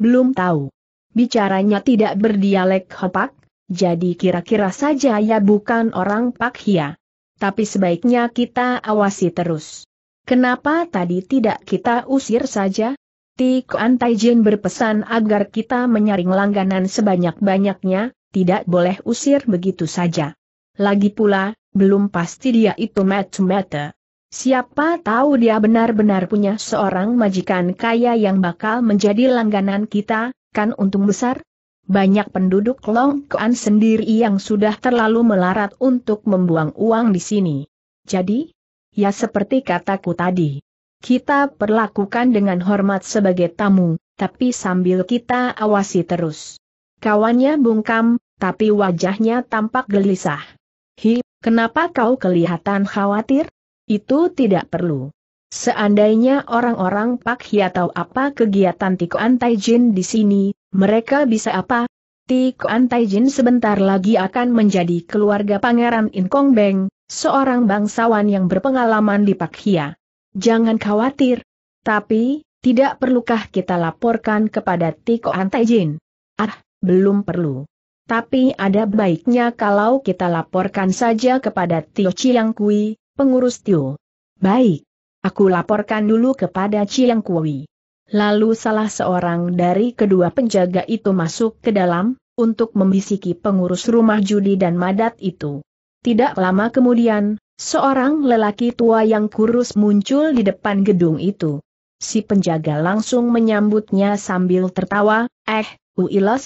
A: belum tahu. Bicaranya tidak berdialek hopak, jadi kira-kira saja ya bukan orang Pahia. Tapi sebaiknya kita awasi terus. Kenapa tadi tidak kita usir saja? Gusti Kuan Taijin berpesan agar kita menyaring langganan sebanyak-banyaknya, tidak boleh usir begitu saja. Lagi pula, belum pasti dia itu mata-mata. Siapa tahu dia benar-benar punya seorang majikan kaya yang bakal menjadi langganan kita, kan untung besar? Banyak penduduk Long Kuan sendiri yang sudah terlalu melarat untuk membuang uang di sini. Jadi, ya seperti kataku tadi. Kita perlakukan dengan hormat sebagai tamu, tapi sambil kita awasi terus. Kawannya bungkam, tapi wajahnya tampak gelisah. Hi, kenapa kau kelihatan khawatir? Itu tidak perlu. Seandainya orang-orang Pak Hia tahu apa kegiatan Tiko Antai Jin di sini, mereka bisa apa? Tiko Antai Jin sebentar lagi akan menjadi keluarga Pangeran Inkong Beng, seorang bangsawan yang berpengalaman di Pak Hia. Jangan khawatir. Tapi, tidak perlukah kita laporkan kepada Tiko Antajin? Ah, belum perlu. Tapi ada baiknya kalau kita laporkan saja kepada Tio Chiang Kui, pengurus Tio. Baik. Aku laporkan dulu kepada Chiang Kui. Lalu salah seorang dari kedua penjaga itu masuk ke dalam, untuk membisiki pengurus rumah judi dan madat itu. Tidak lama kemudian, Seorang lelaki tua yang kurus muncul di depan gedung itu. Si penjaga langsung menyambutnya sambil tertawa, eh, Uila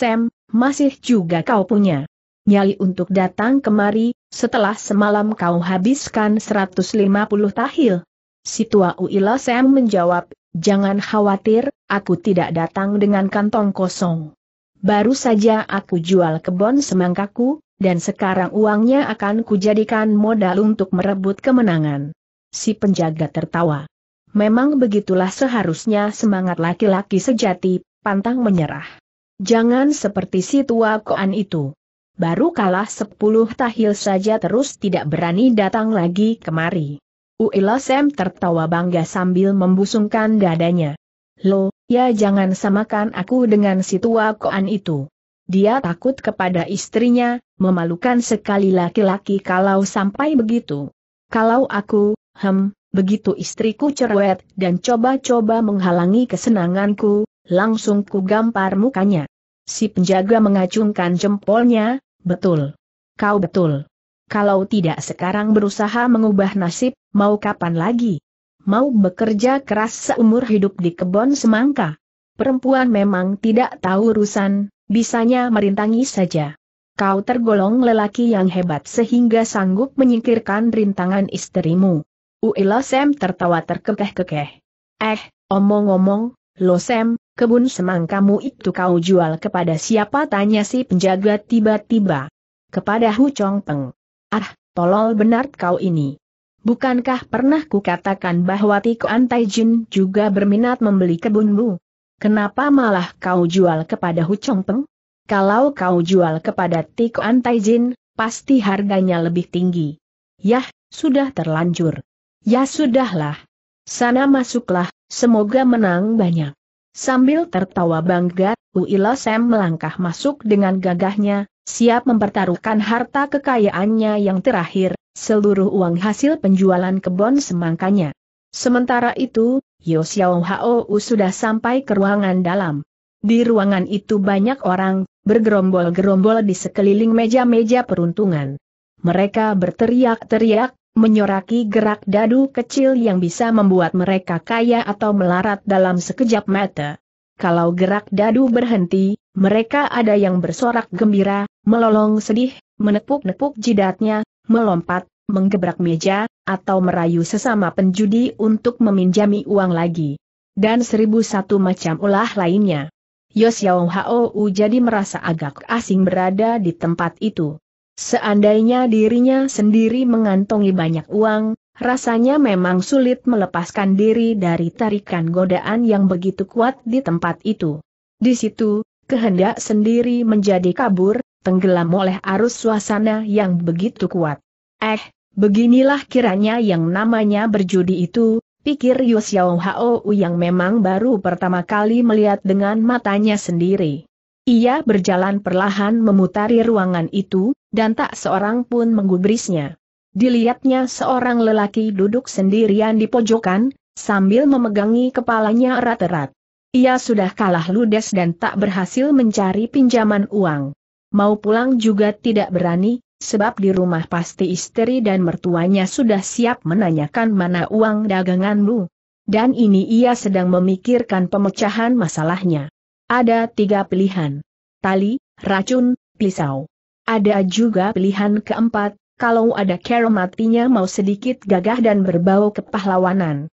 A: masih juga kau punya. Nyali untuk datang kemari, setelah semalam kau habiskan 150 tahil. Si tua Uila menjawab, jangan khawatir, aku tidak datang dengan kantong kosong. Baru saja aku jual kebon semangkaku, dan sekarang uangnya akan kujadikan modal untuk merebut kemenangan. Si penjaga tertawa. Memang begitulah seharusnya semangat laki-laki sejati, pantang menyerah. Jangan seperti si tua koan itu. Baru kalah sepuluh tahil saja terus tidak berani datang lagi kemari. Uila Sam tertawa bangga sambil membusungkan dadanya. Lo, ya jangan samakan aku dengan si tua koan itu. Dia takut kepada istrinya, memalukan sekali laki-laki kalau sampai begitu. Kalau aku, hem, begitu istriku cerewet dan coba-coba menghalangi kesenanganku, langsung ku gampar mukanya. Si penjaga mengacungkan jempolnya, betul. Kau betul. Kalau tidak sekarang berusaha mengubah nasib, mau kapan lagi? Mau bekerja keras seumur hidup di kebun semangka? Perempuan memang tidak tahu urusan, Bisanya merintangi saja. Kau tergolong lelaki yang hebat sehingga sanggup menyingkirkan rintangan istrimu. Uila Sam tertawa terkekeh-kekeh. Eh, omong-omong, lo Sam, kebun semangkamu itu kau jual kepada siapa tanya si penjaga tiba-tiba. Kepada Hu Chong Peng. Ah, tolol benar kau ini. Bukankah pernah kukatakan bahwa Tiko Antai Jin juga berminat membeli kebunmu? Kenapa malah kau jual kepada Hu Chongpeng? Kalau kau jual kepada Tik Antaijin, Jin, pasti harganya lebih tinggi. Yah, sudah terlanjur. Ya sudahlah. Sana masuklah, semoga menang banyak. Sambil tertawa bangga, Uila Sam melangkah masuk dengan gagahnya, siap mempertaruhkan harta kekayaannya yang terakhir, seluruh uang hasil penjualan kebon semangkanya. Sementara itu, Yo Xiao Hao sudah sampai ke ruangan dalam. Di ruangan itu banyak orang, bergerombol-gerombol di sekeliling meja-meja peruntungan. Mereka berteriak-teriak, menyoraki gerak dadu kecil yang bisa membuat mereka kaya atau melarat dalam sekejap mata. Kalau gerak dadu berhenti, mereka ada yang bersorak gembira, melolong sedih, menepuk-nepuk jidatnya, melompat, menggebrak meja, atau merayu sesama penjudi untuk meminjami uang lagi. Dan seribu satu macam ulah lainnya. Yosiao Hou jadi merasa agak asing berada di tempat itu. Seandainya dirinya sendiri mengantongi banyak uang, rasanya memang sulit melepaskan diri dari tarikan godaan yang begitu kuat di tempat itu. Di situ, kehendak sendiri menjadi kabur, tenggelam oleh arus suasana yang begitu kuat. Eh, Beginilah kiranya yang namanya berjudi itu, pikir Yu Xiao Hao yang memang baru pertama kali melihat dengan matanya sendiri. Ia berjalan perlahan memutari ruangan itu, dan tak seorang pun menggubrisnya. Dilihatnya seorang lelaki duduk sendirian di pojokan, sambil memegangi kepalanya erat-erat. Ia sudah kalah ludes dan tak berhasil mencari pinjaman uang. Mau pulang juga tidak berani, sebab di rumah pasti istri dan mertuanya sudah siap menanyakan mana uang daganganmu. Dan ini ia sedang memikirkan pemecahan masalahnya. Ada tiga pilihan. Tali, racun, pisau. Ada juga pilihan keempat, kalau ada kerem matinya mau sedikit gagah dan berbau kepahlawanan.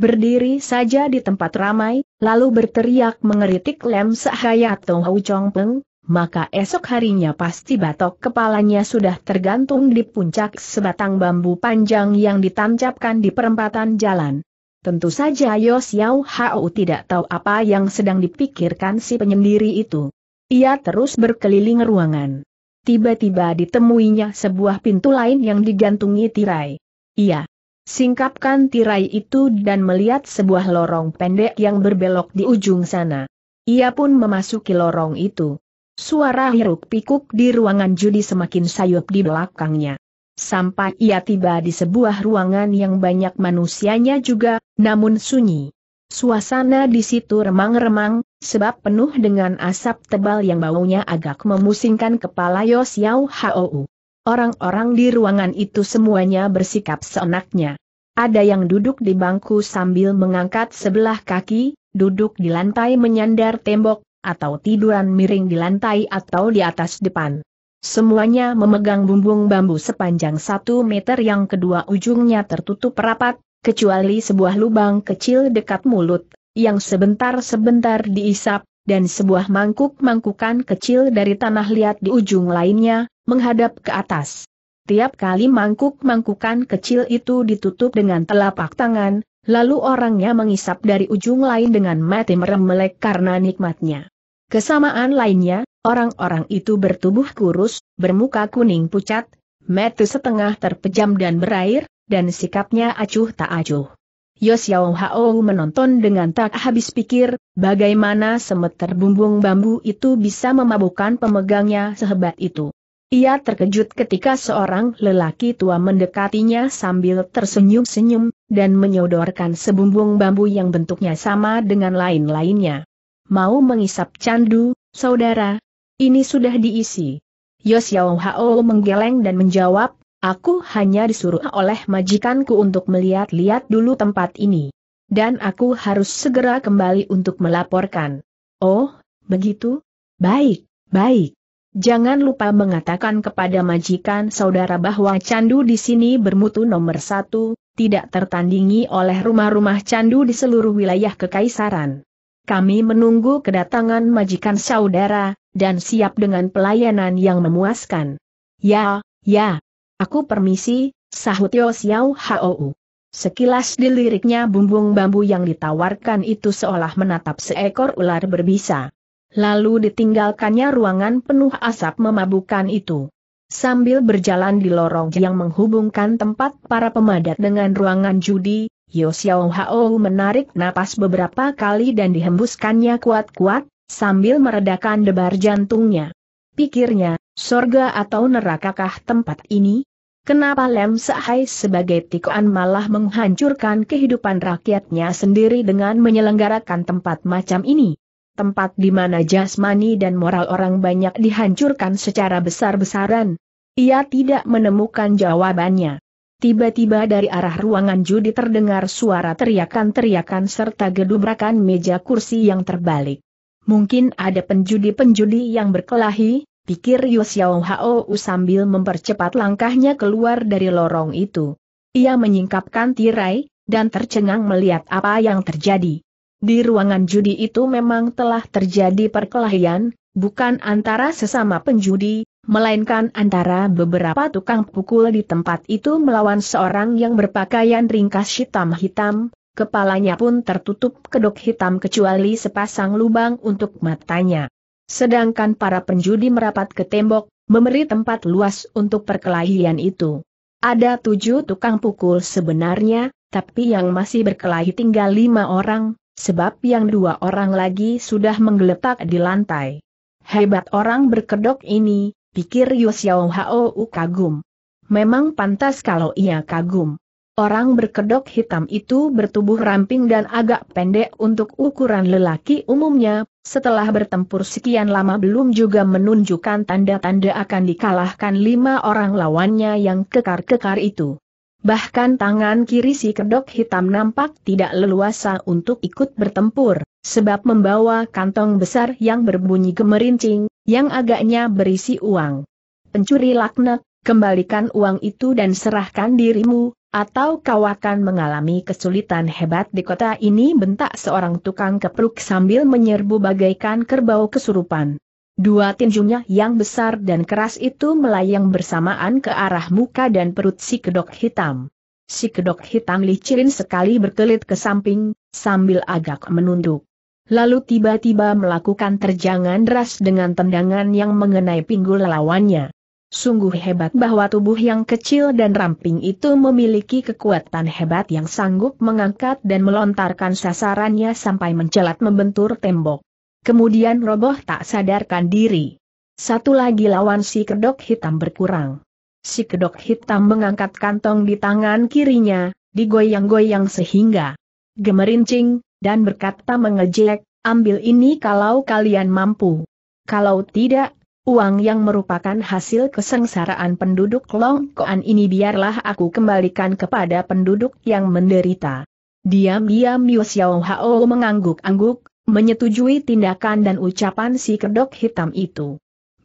A: Berdiri saja di tempat ramai, lalu berteriak mengeritik Lem Sahaya atau Hau Chong Peng, maka esok harinya pasti batok kepalanya sudah tergantung di puncak sebatang bambu panjang yang ditancapkan di perempatan jalan. Tentu saja Yos Yau Hao tidak tahu apa yang sedang dipikirkan si penyendiri itu. Ia terus berkeliling ruangan. Tiba-tiba ditemuinya sebuah pintu lain yang digantungi tirai. Ia singkapkan tirai itu dan melihat sebuah lorong pendek yang berbelok di ujung sana. Ia pun memasuki lorong itu. Suara hiruk pikuk di ruangan judi semakin sayup di belakangnya. Sampai ia tiba di sebuah ruangan yang banyak manusianya juga, namun sunyi. Suasana di situ remang-remang, sebab penuh dengan asap tebal yang baunya agak memusingkan kepala Yos Yao Hou. Orang-orang di ruangan itu semuanya bersikap seenaknya. Ada yang duduk di bangku sambil mengangkat sebelah kaki, duduk di lantai menyandar tembok, atau tiduran miring di lantai atau di atas depan. Semuanya memegang bumbung bambu sepanjang satu meter yang kedua ujungnya tertutup rapat, kecuali sebuah lubang kecil dekat mulut, yang sebentar-sebentar diisap, dan sebuah mangkuk-mangkukan kecil dari tanah liat di ujung lainnya, menghadap ke atas. Tiap kali mangkuk-mangkukan kecil itu ditutup dengan telapak tangan, Lalu orangnya mengisap dari ujung lain dengan mati meremelek karena nikmatnya. Kesamaan lainnya, orang-orang itu bertubuh kurus, bermuka kuning pucat, mata setengah terpejam dan berair, dan sikapnya acuh tak acuh. Yosiao Hao menonton dengan tak habis pikir, bagaimana semeter bumbung bambu itu bisa memabukkan pemegangnya sehebat itu. Ia terkejut ketika seorang lelaki tua mendekatinya sambil tersenyum-senyum, dan menyodorkan sebumbung bambu yang bentuknya sama dengan lain-lainnya mau mengisap candu, saudara? Ini sudah diisi. Yosiao Hao menggeleng dan menjawab, aku hanya disuruh oleh majikanku untuk melihat-lihat dulu tempat ini. Dan aku harus segera kembali untuk melaporkan. Oh, begitu? Baik, baik. Jangan lupa mengatakan kepada majikan saudara bahwa candu di sini bermutu nomor satu, tidak tertandingi oleh rumah-rumah candu di seluruh wilayah kekaisaran. Kami menunggu kedatangan majikan saudara, dan siap dengan pelayanan yang memuaskan. Ya, ya. Aku permisi, sahut Yo Xiao Hou. Sekilas diliriknya bumbung bambu yang ditawarkan itu seolah menatap seekor ular berbisa. Lalu ditinggalkannya ruangan penuh asap memabukan itu. Sambil berjalan di lorong yang menghubungkan tempat para pemadat dengan ruangan judi, Yo Xiao Hao menarik napas beberapa kali dan dihembuskannya kuat-kuat, sambil meredakan debar jantungnya. Pikirnya, sorga atau nerakakah tempat ini? Kenapa Lem Sahai sebagai tikuan malah menghancurkan kehidupan rakyatnya sendiri dengan menyelenggarakan tempat macam ini? Tempat di mana jasmani dan moral orang banyak dihancurkan secara besar-besaran. Ia tidak menemukan jawabannya. Tiba-tiba dari arah ruangan judi terdengar suara teriakan-teriakan serta gedubrakan meja kursi yang terbalik. Mungkin ada penjudi-penjudi yang berkelahi, pikir Yu Xiao Hao sambil mempercepat langkahnya keluar dari lorong itu. Ia menyingkapkan tirai, dan tercengang melihat apa yang terjadi. Di ruangan judi itu memang telah terjadi perkelahian, bukan antara sesama penjudi, melainkan antara beberapa tukang pukul di tempat itu melawan seorang yang berpakaian ringkas hitam-hitam, kepalanya pun tertutup kedok hitam kecuali sepasang lubang untuk matanya. Sedangkan para penjudi merapat ke tembok, memberi tempat luas untuk perkelahian itu. Ada tujuh tukang pukul sebenarnya, tapi yang masih berkelahi tinggal lima orang, sebab yang dua orang lagi sudah menggeletak di lantai. Hebat orang berkedok ini, pikir Yu Xiao Hao kagum. Memang pantas kalau ia kagum. Orang berkedok hitam itu bertubuh ramping dan agak pendek untuk ukuran lelaki umumnya, setelah bertempur sekian lama belum juga menunjukkan tanda-tanda akan dikalahkan lima orang lawannya yang kekar-kekar itu. Bahkan tangan kiri si kedok hitam nampak tidak leluasa untuk ikut bertempur, sebab membawa kantong besar yang berbunyi gemerincing, yang agaknya berisi uang. Pencuri laknat, kembalikan uang itu dan serahkan dirimu, atau kau akan mengalami kesulitan hebat di kota ini bentak seorang tukang kepruk sambil menyerbu bagaikan kerbau kesurupan. Dua tinjunya yang besar dan keras itu melayang bersamaan ke arah muka dan perut si kedok hitam. Si kedok hitam licin sekali berkelit ke samping, sambil agak menunduk lalu tiba-tiba melakukan terjangan deras dengan tendangan yang mengenai pinggul lawannya. Sungguh hebat bahwa tubuh yang kecil dan ramping itu memiliki kekuatan hebat yang sanggup mengangkat dan melontarkan sasarannya sampai mencelat membentur tembok. Kemudian roboh tak sadarkan diri. Satu lagi lawan si kedok hitam berkurang. Si kedok hitam mengangkat kantong di tangan kirinya, digoyang-goyang sehingga gemerincing, dan berkata mengejek, ambil ini kalau kalian mampu. Kalau tidak, uang yang merupakan hasil kesengsaraan penduduk Longkoan ini biarlah aku kembalikan kepada penduduk yang menderita. Diam-diam Yu Xiao Hao mengangguk-angguk, menyetujui tindakan dan ucapan si kedok hitam itu.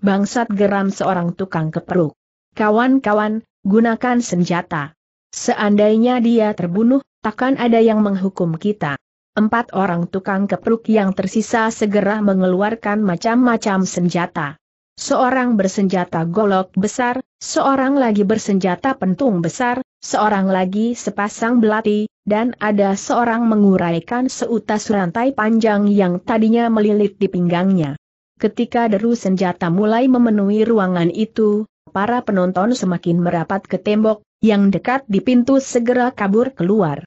A: Bangsat geram seorang tukang keperuk. Kawan-kawan, gunakan senjata. Seandainya dia terbunuh, takkan ada yang menghukum kita. Empat orang tukang kepruk yang tersisa segera mengeluarkan macam-macam senjata. Seorang bersenjata golok besar, seorang lagi bersenjata pentung besar, seorang lagi sepasang belati, dan ada seorang menguraikan seutas rantai panjang yang tadinya melilit di pinggangnya. Ketika deru senjata mulai memenuhi ruangan itu, para penonton semakin merapat ke tembok, yang dekat di pintu segera kabur keluar.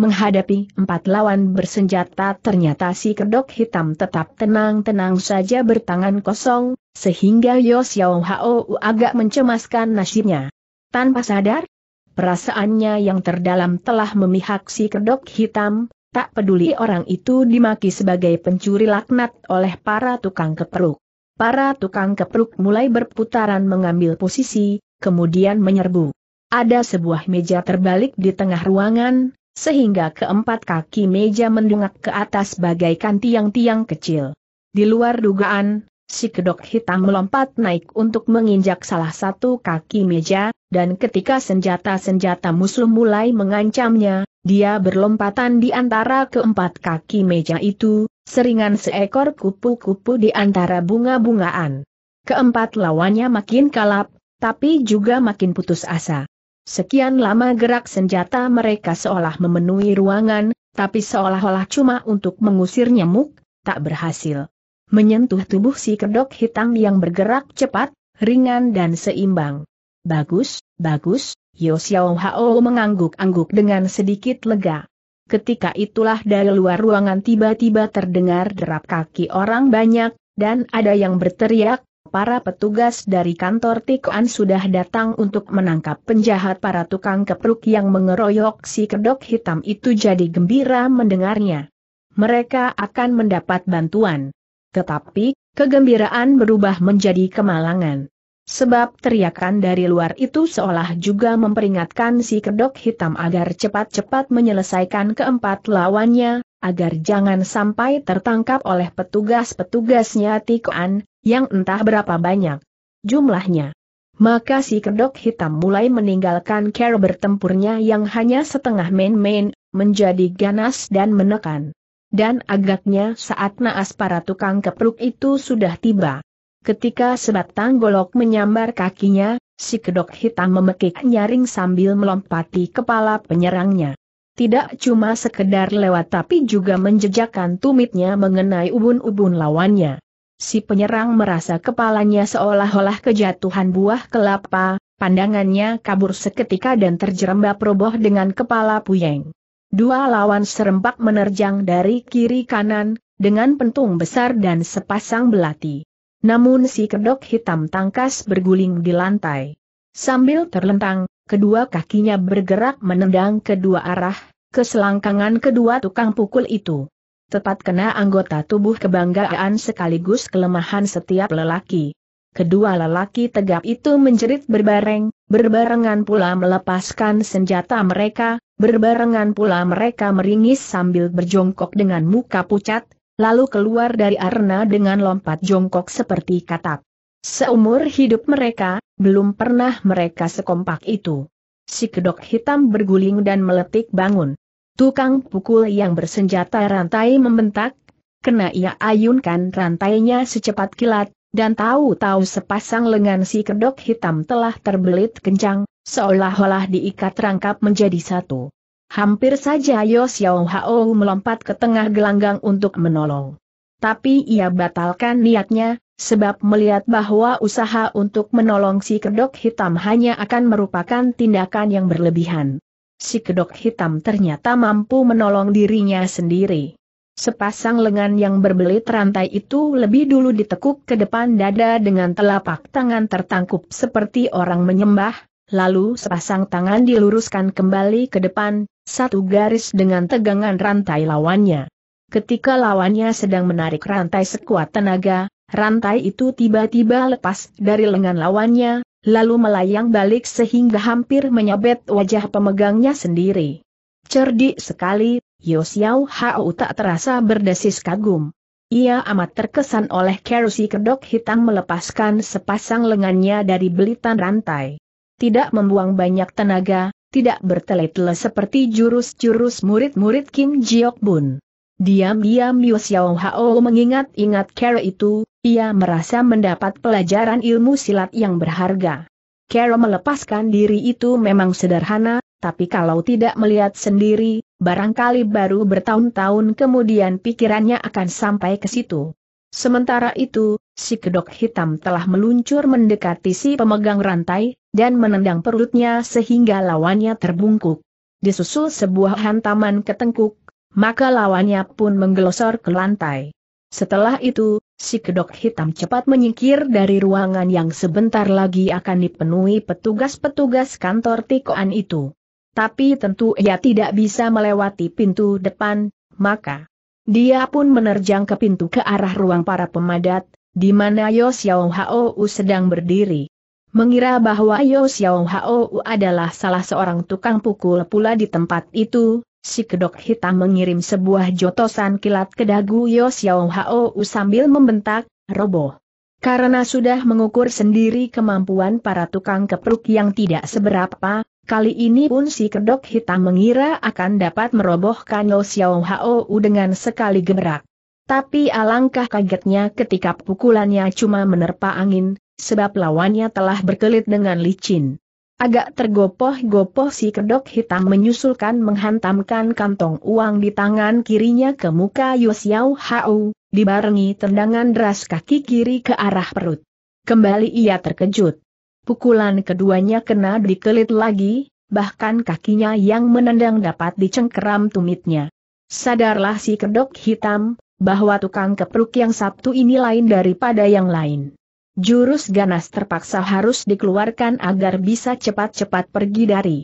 A: Menghadapi empat lawan bersenjata ternyata si kedok hitam tetap tenang-tenang saja bertangan kosong, sehingga Yo Xiao Hao agak mencemaskan nasibnya. Tanpa sadar, perasaannya yang terdalam telah memihak si kedok hitam, tak peduli orang itu dimaki sebagai pencuri laknat oleh para tukang keperuk. Para tukang keperuk mulai berputaran mengambil posisi, kemudian menyerbu. Ada sebuah meja terbalik di tengah ruangan, sehingga keempat kaki meja mendungak ke atas bagaikan tiang-tiang kecil. Di luar dugaan, si kedok hitam melompat naik untuk menginjak salah satu kaki meja, dan ketika senjata-senjata musuh mulai mengancamnya, dia berlompatan di antara keempat kaki meja itu, seringan seekor kupu-kupu di antara bunga-bungaan. Keempat lawannya makin kalap, tapi juga makin putus asa. Sekian lama gerak senjata mereka seolah memenuhi ruangan, tapi seolah-olah cuma untuk mengusir nyamuk, tak berhasil. Menyentuh tubuh si kedok hitam yang bergerak cepat, ringan dan seimbang. Bagus, bagus, Yosiao Hao mengangguk-angguk dengan sedikit lega. Ketika itulah dari luar ruangan tiba-tiba terdengar derap kaki orang banyak, dan ada yang berteriak, para petugas dari kantor Tikuan sudah datang untuk menangkap penjahat para tukang kepruk yang mengeroyok si kedok hitam itu jadi gembira mendengarnya. Mereka akan mendapat bantuan. Tetapi, kegembiraan berubah menjadi kemalangan. Sebab teriakan dari luar itu seolah juga memperingatkan si kedok hitam agar cepat-cepat menyelesaikan keempat lawannya, agar jangan sampai tertangkap oleh petugas-petugasnya Tikuan, yang entah berapa banyak jumlahnya. Maka si kedok hitam mulai meninggalkan cara bertempurnya yang hanya setengah main-main, menjadi ganas dan menekan. Dan agaknya saat naas para tukang kepruk itu sudah tiba. Ketika sebatang golok menyambar kakinya, si kedok hitam memekik nyaring sambil melompati kepala penyerangnya. Tidak cuma sekedar lewat tapi juga menjejakkan tumitnya mengenai ubun-ubun lawannya. Si penyerang merasa kepalanya seolah-olah kejatuhan buah kelapa, pandangannya kabur seketika dan terjerembab roboh dengan kepala puyeng. Dua lawan serempak menerjang dari kiri kanan, dengan pentung besar dan sepasang belati. Namun si kedok hitam tangkas berguling di lantai. Sambil terlentang, kedua kakinya bergerak menendang kedua arah, keselangkangan kedua tukang pukul itu tepat kena anggota tubuh kebanggaan sekaligus kelemahan setiap lelaki. Kedua lelaki tegap itu menjerit berbareng, berbarengan pula melepaskan senjata mereka, berbarengan pula mereka meringis sambil berjongkok dengan muka pucat, lalu keluar dari arena dengan lompat jongkok seperti katak. Seumur hidup mereka, belum pernah mereka sekompak itu. Si kedok hitam berguling dan meletik bangun. Tukang pukul yang bersenjata rantai membentak, kena ia ayunkan rantainya secepat kilat, dan tahu-tahu sepasang lengan si kedok hitam telah terbelit kencang, seolah-olah diikat rangkap menjadi satu. Hampir saja Yo Xiao Hao melompat ke tengah gelanggang untuk menolong. Tapi ia batalkan niatnya, sebab melihat bahwa usaha untuk menolong si kedok hitam hanya akan merupakan tindakan yang berlebihan si kedok hitam ternyata mampu menolong dirinya sendiri. Sepasang lengan yang berbelit rantai itu lebih dulu ditekuk ke depan dada dengan telapak tangan tertangkup seperti orang menyembah, lalu sepasang tangan diluruskan kembali ke depan, satu garis dengan tegangan rantai lawannya. Ketika lawannya sedang menarik rantai sekuat tenaga, rantai itu tiba-tiba lepas dari lengan lawannya, lalu melayang balik sehingga hampir menyabet wajah pemegangnya sendiri. Cerdik sekali, Yosiao Hao tak terasa berdesis kagum. Ia amat terkesan oleh kerusi kedok hitam melepaskan sepasang lengannya dari belitan rantai. Tidak membuang banyak tenaga, tidak bertele-tele seperti jurus-jurus murid-murid Kim Jiok Bun. Diam-diam Yosiao Hao mengingat-ingat kera itu, ia merasa mendapat pelajaran ilmu silat yang berharga. Carol melepaskan diri itu memang sederhana, tapi kalau tidak melihat sendiri, barangkali baru bertahun-tahun kemudian pikirannya akan sampai ke situ. Sementara itu, si kedok hitam telah meluncur mendekati si pemegang rantai, dan menendang perutnya sehingga lawannya terbungkuk. Disusul sebuah hantaman ketengkuk, maka lawannya pun menggelosor ke lantai. Setelah itu, Si kedok hitam cepat menyingkir dari ruangan yang sebentar lagi akan dipenuhi petugas-petugas kantor tikoan itu. Tapi tentu ia tidak bisa melewati pintu depan, maka dia pun menerjang ke pintu ke arah ruang para pemadat, di mana Yo Xiao Hao sedang berdiri. Mengira bahwa Yo Xiao Hao adalah salah seorang tukang pukul pula di tempat itu, si kedok hitam mengirim sebuah jotosan kilat ke dagu Yo Xiao Hao sambil membentak, roboh. Karena sudah mengukur sendiri kemampuan para tukang kepruk yang tidak seberapa, kali ini pun si kedok hitam mengira akan dapat merobohkan Yo Xiao Hao dengan sekali gebrak. Tapi alangkah kagetnya ketika pukulannya cuma menerpa angin, sebab lawannya telah berkelit dengan licin. Agak tergopoh-gopoh si kedok hitam menyusulkan menghantamkan kantong uang di tangan kirinya ke muka Yosiao Hao, dibarengi tendangan deras kaki kiri ke arah perut. Kembali ia terkejut. Pukulan keduanya kena dikelit lagi, bahkan kakinya yang menendang dapat dicengkeram tumitnya. Sadarlah si kedok hitam, bahwa tukang kepruk yang Sabtu ini lain daripada yang lain jurus ganas terpaksa harus dikeluarkan agar bisa cepat-cepat pergi dari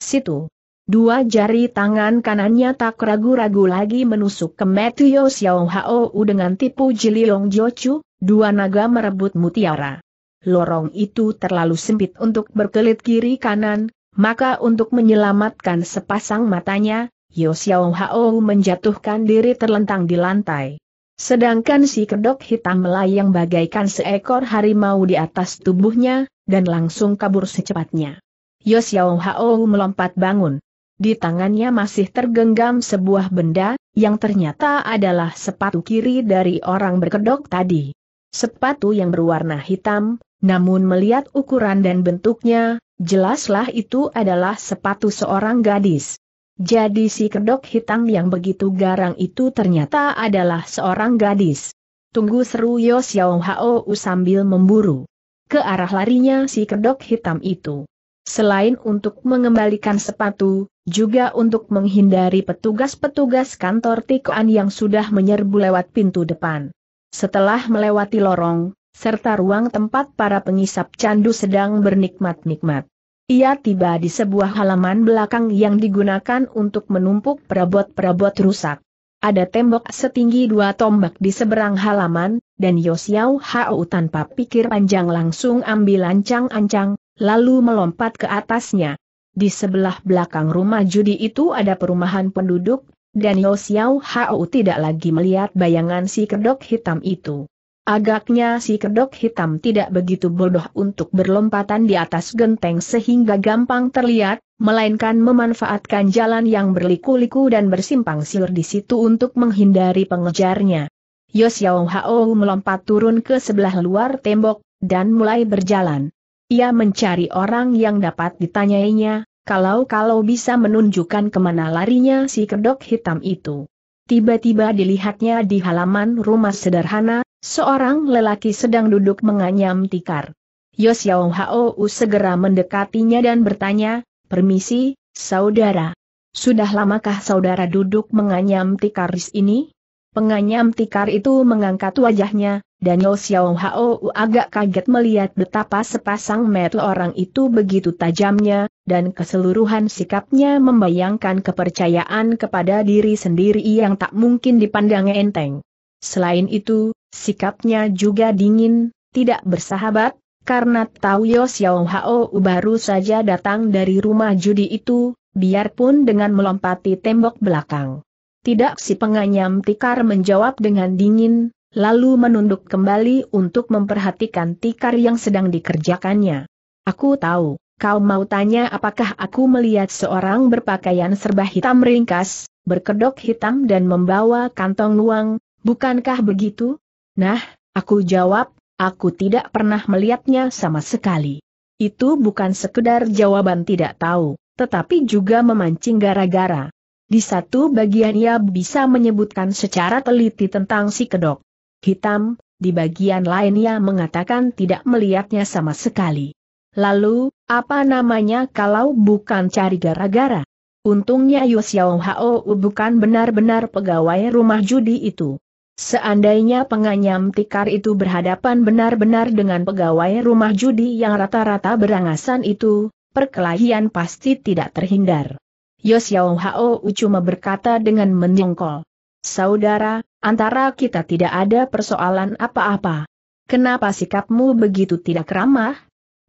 A: situ. Dua jari tangan kanannya tak ragu-ragu lagi menusuk ke Matthew Xiao Hao dengan tipu Jiliong Jochu, dua naga merebut mutiara. Lorong itu terlalu sempit untuk berkelit kiri kanan, maka untuk menyelamatkan sepasang matanya, Yo Xiao Hao menjatuhkan diri terlentang di lantai. Sedangkan si kedok hitam melayang bagaikan seekor harimau di atas tubuhnya, dan langsung kabur secepatnya. Yosiao Hao melompat bangun. Di tangannya masih tergenggam sebuah benda, yang ternyata adalah sepatu kiri dari orang berkedok tadi. Sepatu yang berwarna hitam, namun melihat ukuran dan bentuknya, jelaslah itu adalah sepatu seorang gadis. Jadi si kedok hitam yang begitu garang itu ternyata adalah seorang gadis. Tunggu seru Yo Xiao Hao sambil memburu. Ke arah larinya si kedok hitam itu. Selain untuk mengembalikan sepatu, juga untuk menghindari petugas-petugas kantor Tikoan yang sudah menyerbu lewat pintu depan. Setelah melewati lorong, serta ruang tempat para pengisap candu sedang bernikmat-nikmat. Ia tiba di sebuah halaman belakang yang digunakan untuk menumpuk perabot-perabot rusak. Ada tembok setinggi dua tombak di seberang halaman, dan Yosiao Hau tanpa pikir panjang langsung ambil ancang-ancang, lalu melompat ke atasnya. Di sebelah belakang rumah judi itu ada perumahan penduduk, dan Yosiao Hau tidak lagi melihat bayangan si kedok hitam itu. Agaknya si kedok hitam tidak begitu bodoh untuk berlompatan di atas genteng sehingga gampang terlihat, melainkan memanfaatkan jalan yang berliku-liku dan bersimpang siur di situ untuk menghindari pengejarnya. Yosiao Hao melompat turun ke sebelah luar tembok, dan mulai berjalan. Ia mencari orang yang dapat ditanyainya, kalau-kalau bisa menunjukkan kemana larinya si kedok hitam itu. Tiba-tiba dilihatnya di halaman rumah sederhana, Seorang lelaki sedang duduk menganyam tikar. Yosiao Hao segera mendekatinya dan bertanya, Permisi, saudara. Sudah lamakah saudara duduk menganyam tikaris ini? Penganyam tikar itu mengangkat wajahnya, dan Yosiao Hao agak kaget melihat betapa sepasang mata orang itu begitu tajamnya, dan keseluruhan sikapnya membayangkan kepercayaan kepada diri sendiri yang tak mungkin dipandang enteng. Selain itu, Sikapnya juga dingin, tidak bersahabat, karena tahu Yo Xiao Hao baru saja datang dari rumah judi itu, biarpun dengan melompati tembok belakang. Tidak si penganyam tikar menjawab dengan dingin, lalu menunduk kembali untuk memperhatikan tikar yang sedang dikerjakannya. Aku tahu, kau mau tanya apakah aku melihat seorang berpakaian serba hitam ringkas, berkedok hitam dan membawa kantong luang, bukankah begitu? Nah, aku jawab, aku tidak pernah melihatnya sama sekali. Itu bukan sekedar jawaban tidak tahu, tetapi juga memancing gara-gara. Di satu bagian ia bisa menyebutkan secara teliti tentang si kedok. Hitam, di bagian lain ia mengatakan tidak melihatnya sama sekali. Lalu, apa namanya kalau bukan cari gara-gara? Untungnya Yu Hao bukan benar-benar pegawai rumah judi itu. Seandainya penganyam tikar itu berhadapan benar-benar dengan pegawai rumah judi yang rata-rata berangasan itu, perkelahian pasti tidak terhindar. Yos Yosiao Hao cuma berkata dengan menjengkol. Saudara, antara kita tidak ada persoalan apa-apa. Kenapa sikapmu begitu tidak ramah?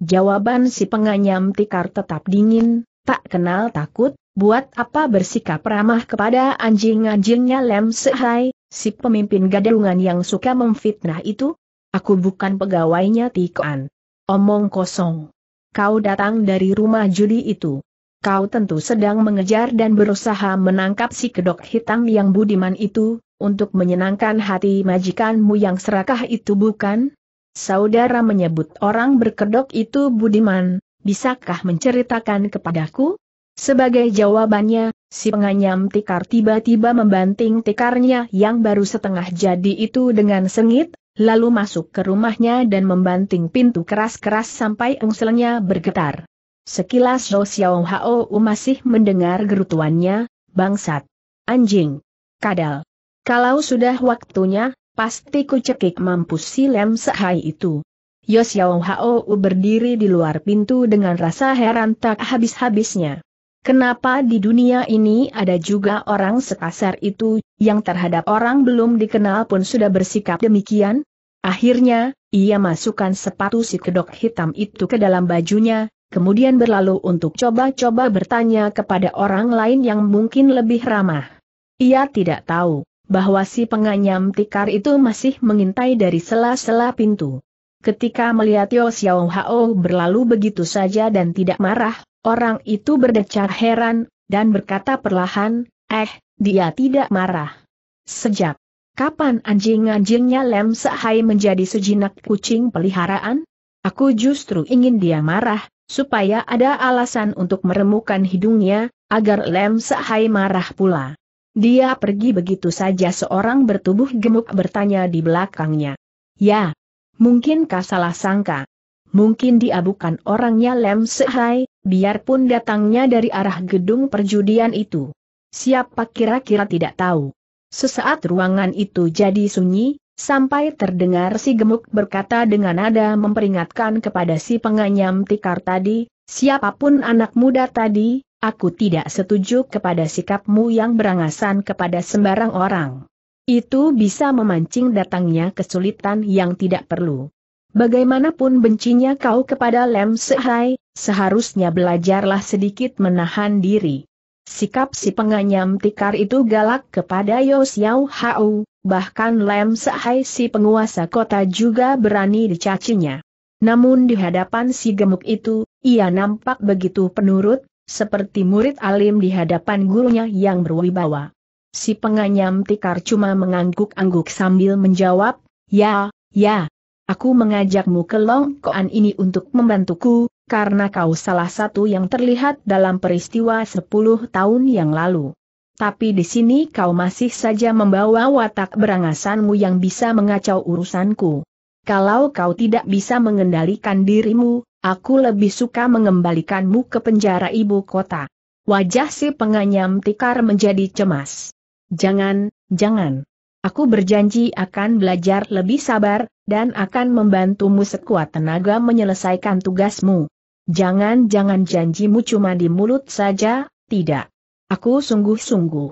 A: Jawaban si penganyam tikar tetap dingin, tak kenal takut, buat apa bersikap ramah kepada anjing-anjingnya Lem Sehai, si pemimpin gadungan yang suka memfitnah itu? Aku bukan pegawainya Tikoan. Omong kosong. Kau datang dari rumah judi itu. Kau tentu sedang mengejar dan berusaha menangkap si kedok hitam yang budiman itu, untuk menyenangkan hati majikanmu yang serakah itu bukan? Saudara menyebut orang berkedok itu budiman, bisakah menceritakan kepadaku? Sebagai jawabannya, Si penganyam tikar tiba-tiba membanting tikarnya yang baru setengah jadi itu dengan sengit, lalu masuk ke rumahnya dan membanting pintu keras-keras sampai engselnya bergetar. Sekilas Zhou Xiao Hao masih mendengar gerutuannya, bangsat. Anjing. Kadal. Kalau sudah waktunya, pasti ku cekik mampus si Lem Sehai itu. Yo Xiao Hao berdiri di luar pintu dengan rasa heran tak habis-habisnya. Kenapa di dunia ini ada juga orang sekasar itu, yang terhadap orang belum dikenal pun sudah bersikap demikian? Akhirnya, ia masukkan sepatu si kedok hitam itu ke dalam bajunya, kemudian berlalu untuk coba-coba bertanya kepada orang lain yang mungkin lebih ramah. Ia tidak tahu, bahwa si penganyam tikar itu masih mengintai dari sela-sela pintu. Ketika melihat Yo Xiao Hao berlalu begitu saja dan tidak marah, Orang itu berdecar heran, dan berkata perlahan, eh, dia tidak marah. Sejak kapan anjing-anjingnya Lem Sahai menjadi sejinak kucing peliharaan? Aku justru ingin dia marah, supaya ada alasan untuk meremukan hidungnya, agar Lem Sahai marah pula. Dia pergi begitu saja seorang bertubuh gemuk bertanya di belakangnya. Ya, mungkinkah salah sangka? Mungkin dia bukan orangnya Lem Sehai, biarpun datangnya dari arah gedung perjudian itu. Siapa kira-kira tidak tahu. Sesaat ruangan itu jadi sunyi, sampai terdengar si gemuk berkata dengan nada memperingatkan kepada si penganyam tikar tadi, siapapun anak muda tadi, aku tidak setuju kepada sikapmu yang berangasan kepada sembarang orang. Itu bisa memancing datangnya kesulitan yang tidak perlu. Bagaimanapun bencinya kau kepada Lem Sehai, seharusnya belajarlah sedikit menahan diri. Sikap si penganyam tikar itu galak kepada Yos Yau Hau, bahkan Lem Sehai si penguasa kota juga berani dicacinya. Namun di hadapan si gemuk itu, ia nampak begitu penurut, seperti murid alim di hadapan gurunya yang berwibawa. Si penganyam tikar cuma mengangguk-angguk sambil menjawab, ya, ya, aku mengajakmu ke Longkoan ini untuk membantuku, karena kau salah satu yang terlihat dalam peristiwa 10 tahun yang lalu. Tapi di sini kau masih saja membawa watak berangasanmu yang bisa mengacau urusanku. Kalau kau tidak bisa mengendalikan dirimu, aku lebih suka mengembalikanmu ke penjara ibu kota. Wajah si penganyam tikar menjadi cemas. Jangan, jangan. Aku berjanji akan belajar lebih sabar, dan akan membantumu sekuat tenaga menyelesaikan tugasmu. Jangan-jangan janjimu cuma di mulut saja, tidak. Aku sungguh-sungguh.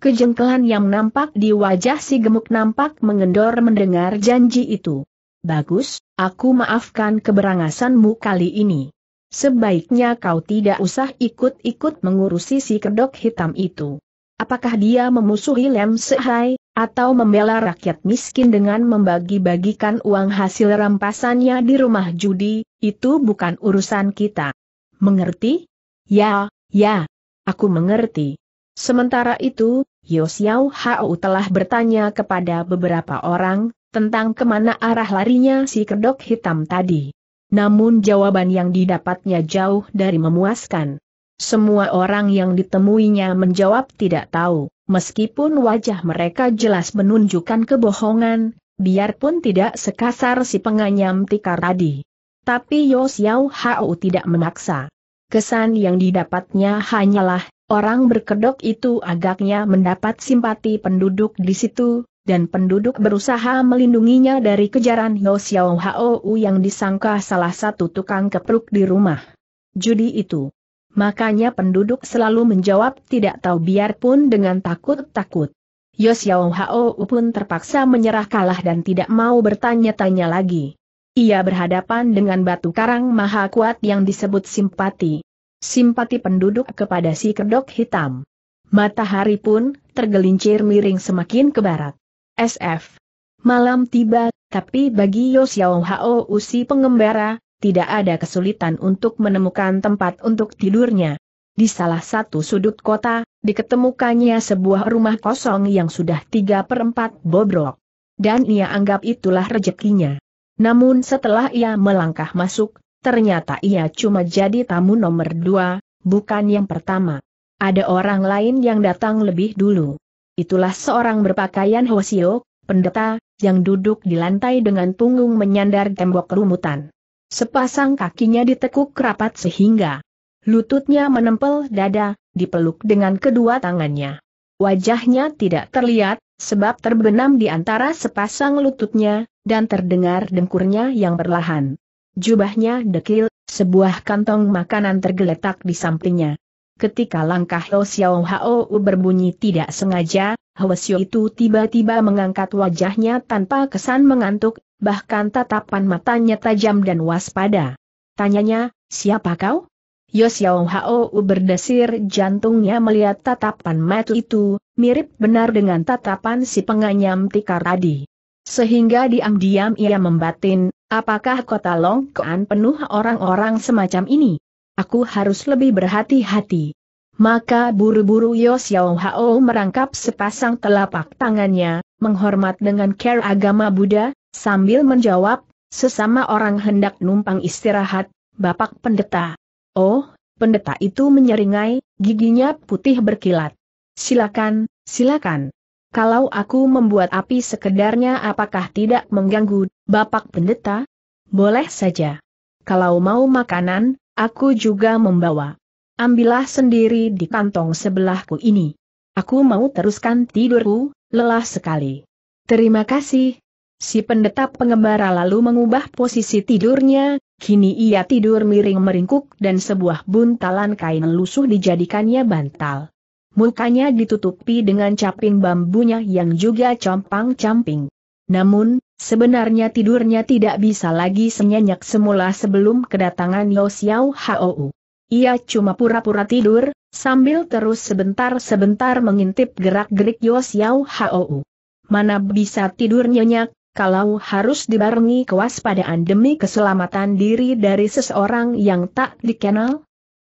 A: Kejengkelan yang nampak di wajah si gemuk nampak mengendor mendengar janji itu. Bagus, aku maafkan keberangasanmu kali ini. Sebaiknya kau tidak usah ikut-ikut mengurusi si kedok hitam itu. Apakah dia memusuhi Lem Sehai, atau membela rakyat miskin dengan membagi-bagikan uang hasil rampasannya di rumah judi, itu bukan urusan kita. Mengerti? Ya, ya. Aku mengerti. Sementara itu, Yosiao Hao telah bertanya kepada beberapa orang, tentang kemana arah larinya si kedok hitam tadi. Namun jawaban yang didapatnya jauh dari memuaskan. Semua orang yang ditemuinya menjawab tidak tahu, meskipun wajah mereka jelas menunjukkan kebohongan, biarpun tidak sekasar si penganyam tikar tadi. Tapi Yo Xiao Hao tidak memaksa. Kesan yang didapatnya hanyalah, orang berkedok itu agaknya mendapat simpati penduduk di situ, dan penduduk berusaha melindunginya dari kejaran Yo Xiao Hao yang disangka salah satu tukang kepruk di rumah. Judi itu Makanya penduduk selalu menjawab tidak tahu biarpun dengan takut-takut. Yosiao Hao pun terpaksa menyerah kalah dan tidak mau bertanya-tanya lagi. Ia berhadapan dengan batu karang maha kuat yang disebut simpati. Simpati penduduk kepada si kedok hitam. Matahari pun tergelincir miring semakin ke barat. SF. Malam tiba, tapi bagi Yosiao Hao si pengembara, tidak ada kesulitan untuk menemukan tempat untuk tidurnya. Di salah satu sudut kota, diketemukannya sebuah rumah kosong yang sudah tiga per empat bobrok. Dan ia anggap itulah rezekinya. Namun setelah ia melangkah masuk, ternyata ia cuma jadi tamu nomor dua, bukan yang pertama. Ada orang lain yang datang lebih dulu. Itulah seorang berpakaian Hosio, pendeta, yang duduk di lantai dengan punggung menyandar tembok kerumutan. Sepasang kakinya ditekuk rapat sehingga lututnya menempel dada, dipeluk dengan kedua tangannya. Wajahnya tidak terlihat, sebab terbenam di antara sepasang lututnya, dan terdengar dengkurnya yang berlahan. Jubahnya dekil, sebuah kantong makanan tergeletak di sampingnya. Ketika langkah Ho Xiao Hao berbunyi tidak sengaja, Xiao itu tiba-tiba mengangkat wajahnya tanpa kesan mengantuk, bahkan tatapan matanya tajam dan waspada. Tanyanya, siapa kau? Yosiao Hao berdesir jantungnya melihat tatapan mata itu, mirip benar dengan tatapan si penganyam tikar tadi. Sehingga diam-diam ia membatin, apakah kota Longkoan penuh orang-orang semacam ini? Aku harus lebih berhati-hati. Maka buru-buru Yosiao Hao merangkap sepasang telapak tangannya, menghormat dengan care agama Buddha, Sambil menjawab, sesama orang hendak numpang istirahat, Bapak Pendeta. Oh, pendeta itu menyeringai, giginya putih berkilat. Silakan, silakan. Kalau aku membuat api sekedarnya apakah tidak mengganggu, Bapak Pendeta? Boleh saja. Kalau mau makanan, aku juga membawa. Ambillah sendiri di kantong sebelahku ini. Aku mau teruskan tidurku, lelah sekali. Terima kasih, Si pendeta pengembara lalu mengubah posisi tidurnya, kini ia tidur miring meringkuk dan sebuah buntalan kain lusuh dijadikannya bantal. Mukanya ditutupi dengan caping bambunya yang juga compang-camping. Namun, sebenarnya tidurnya tidak bisa lagi senyanyak semula sebelum kedatangan Yo Xiao Hou. Ia cuma pura-pura tidur, sambil terus sebentar-sebentar mengintip gerak-gerik Yo Xiao Hou. Mana bisa tidur nyenyak, kalau harus dibarengi kewaspadaan demi keselamatan diri dari seseorang yang tak dikenal,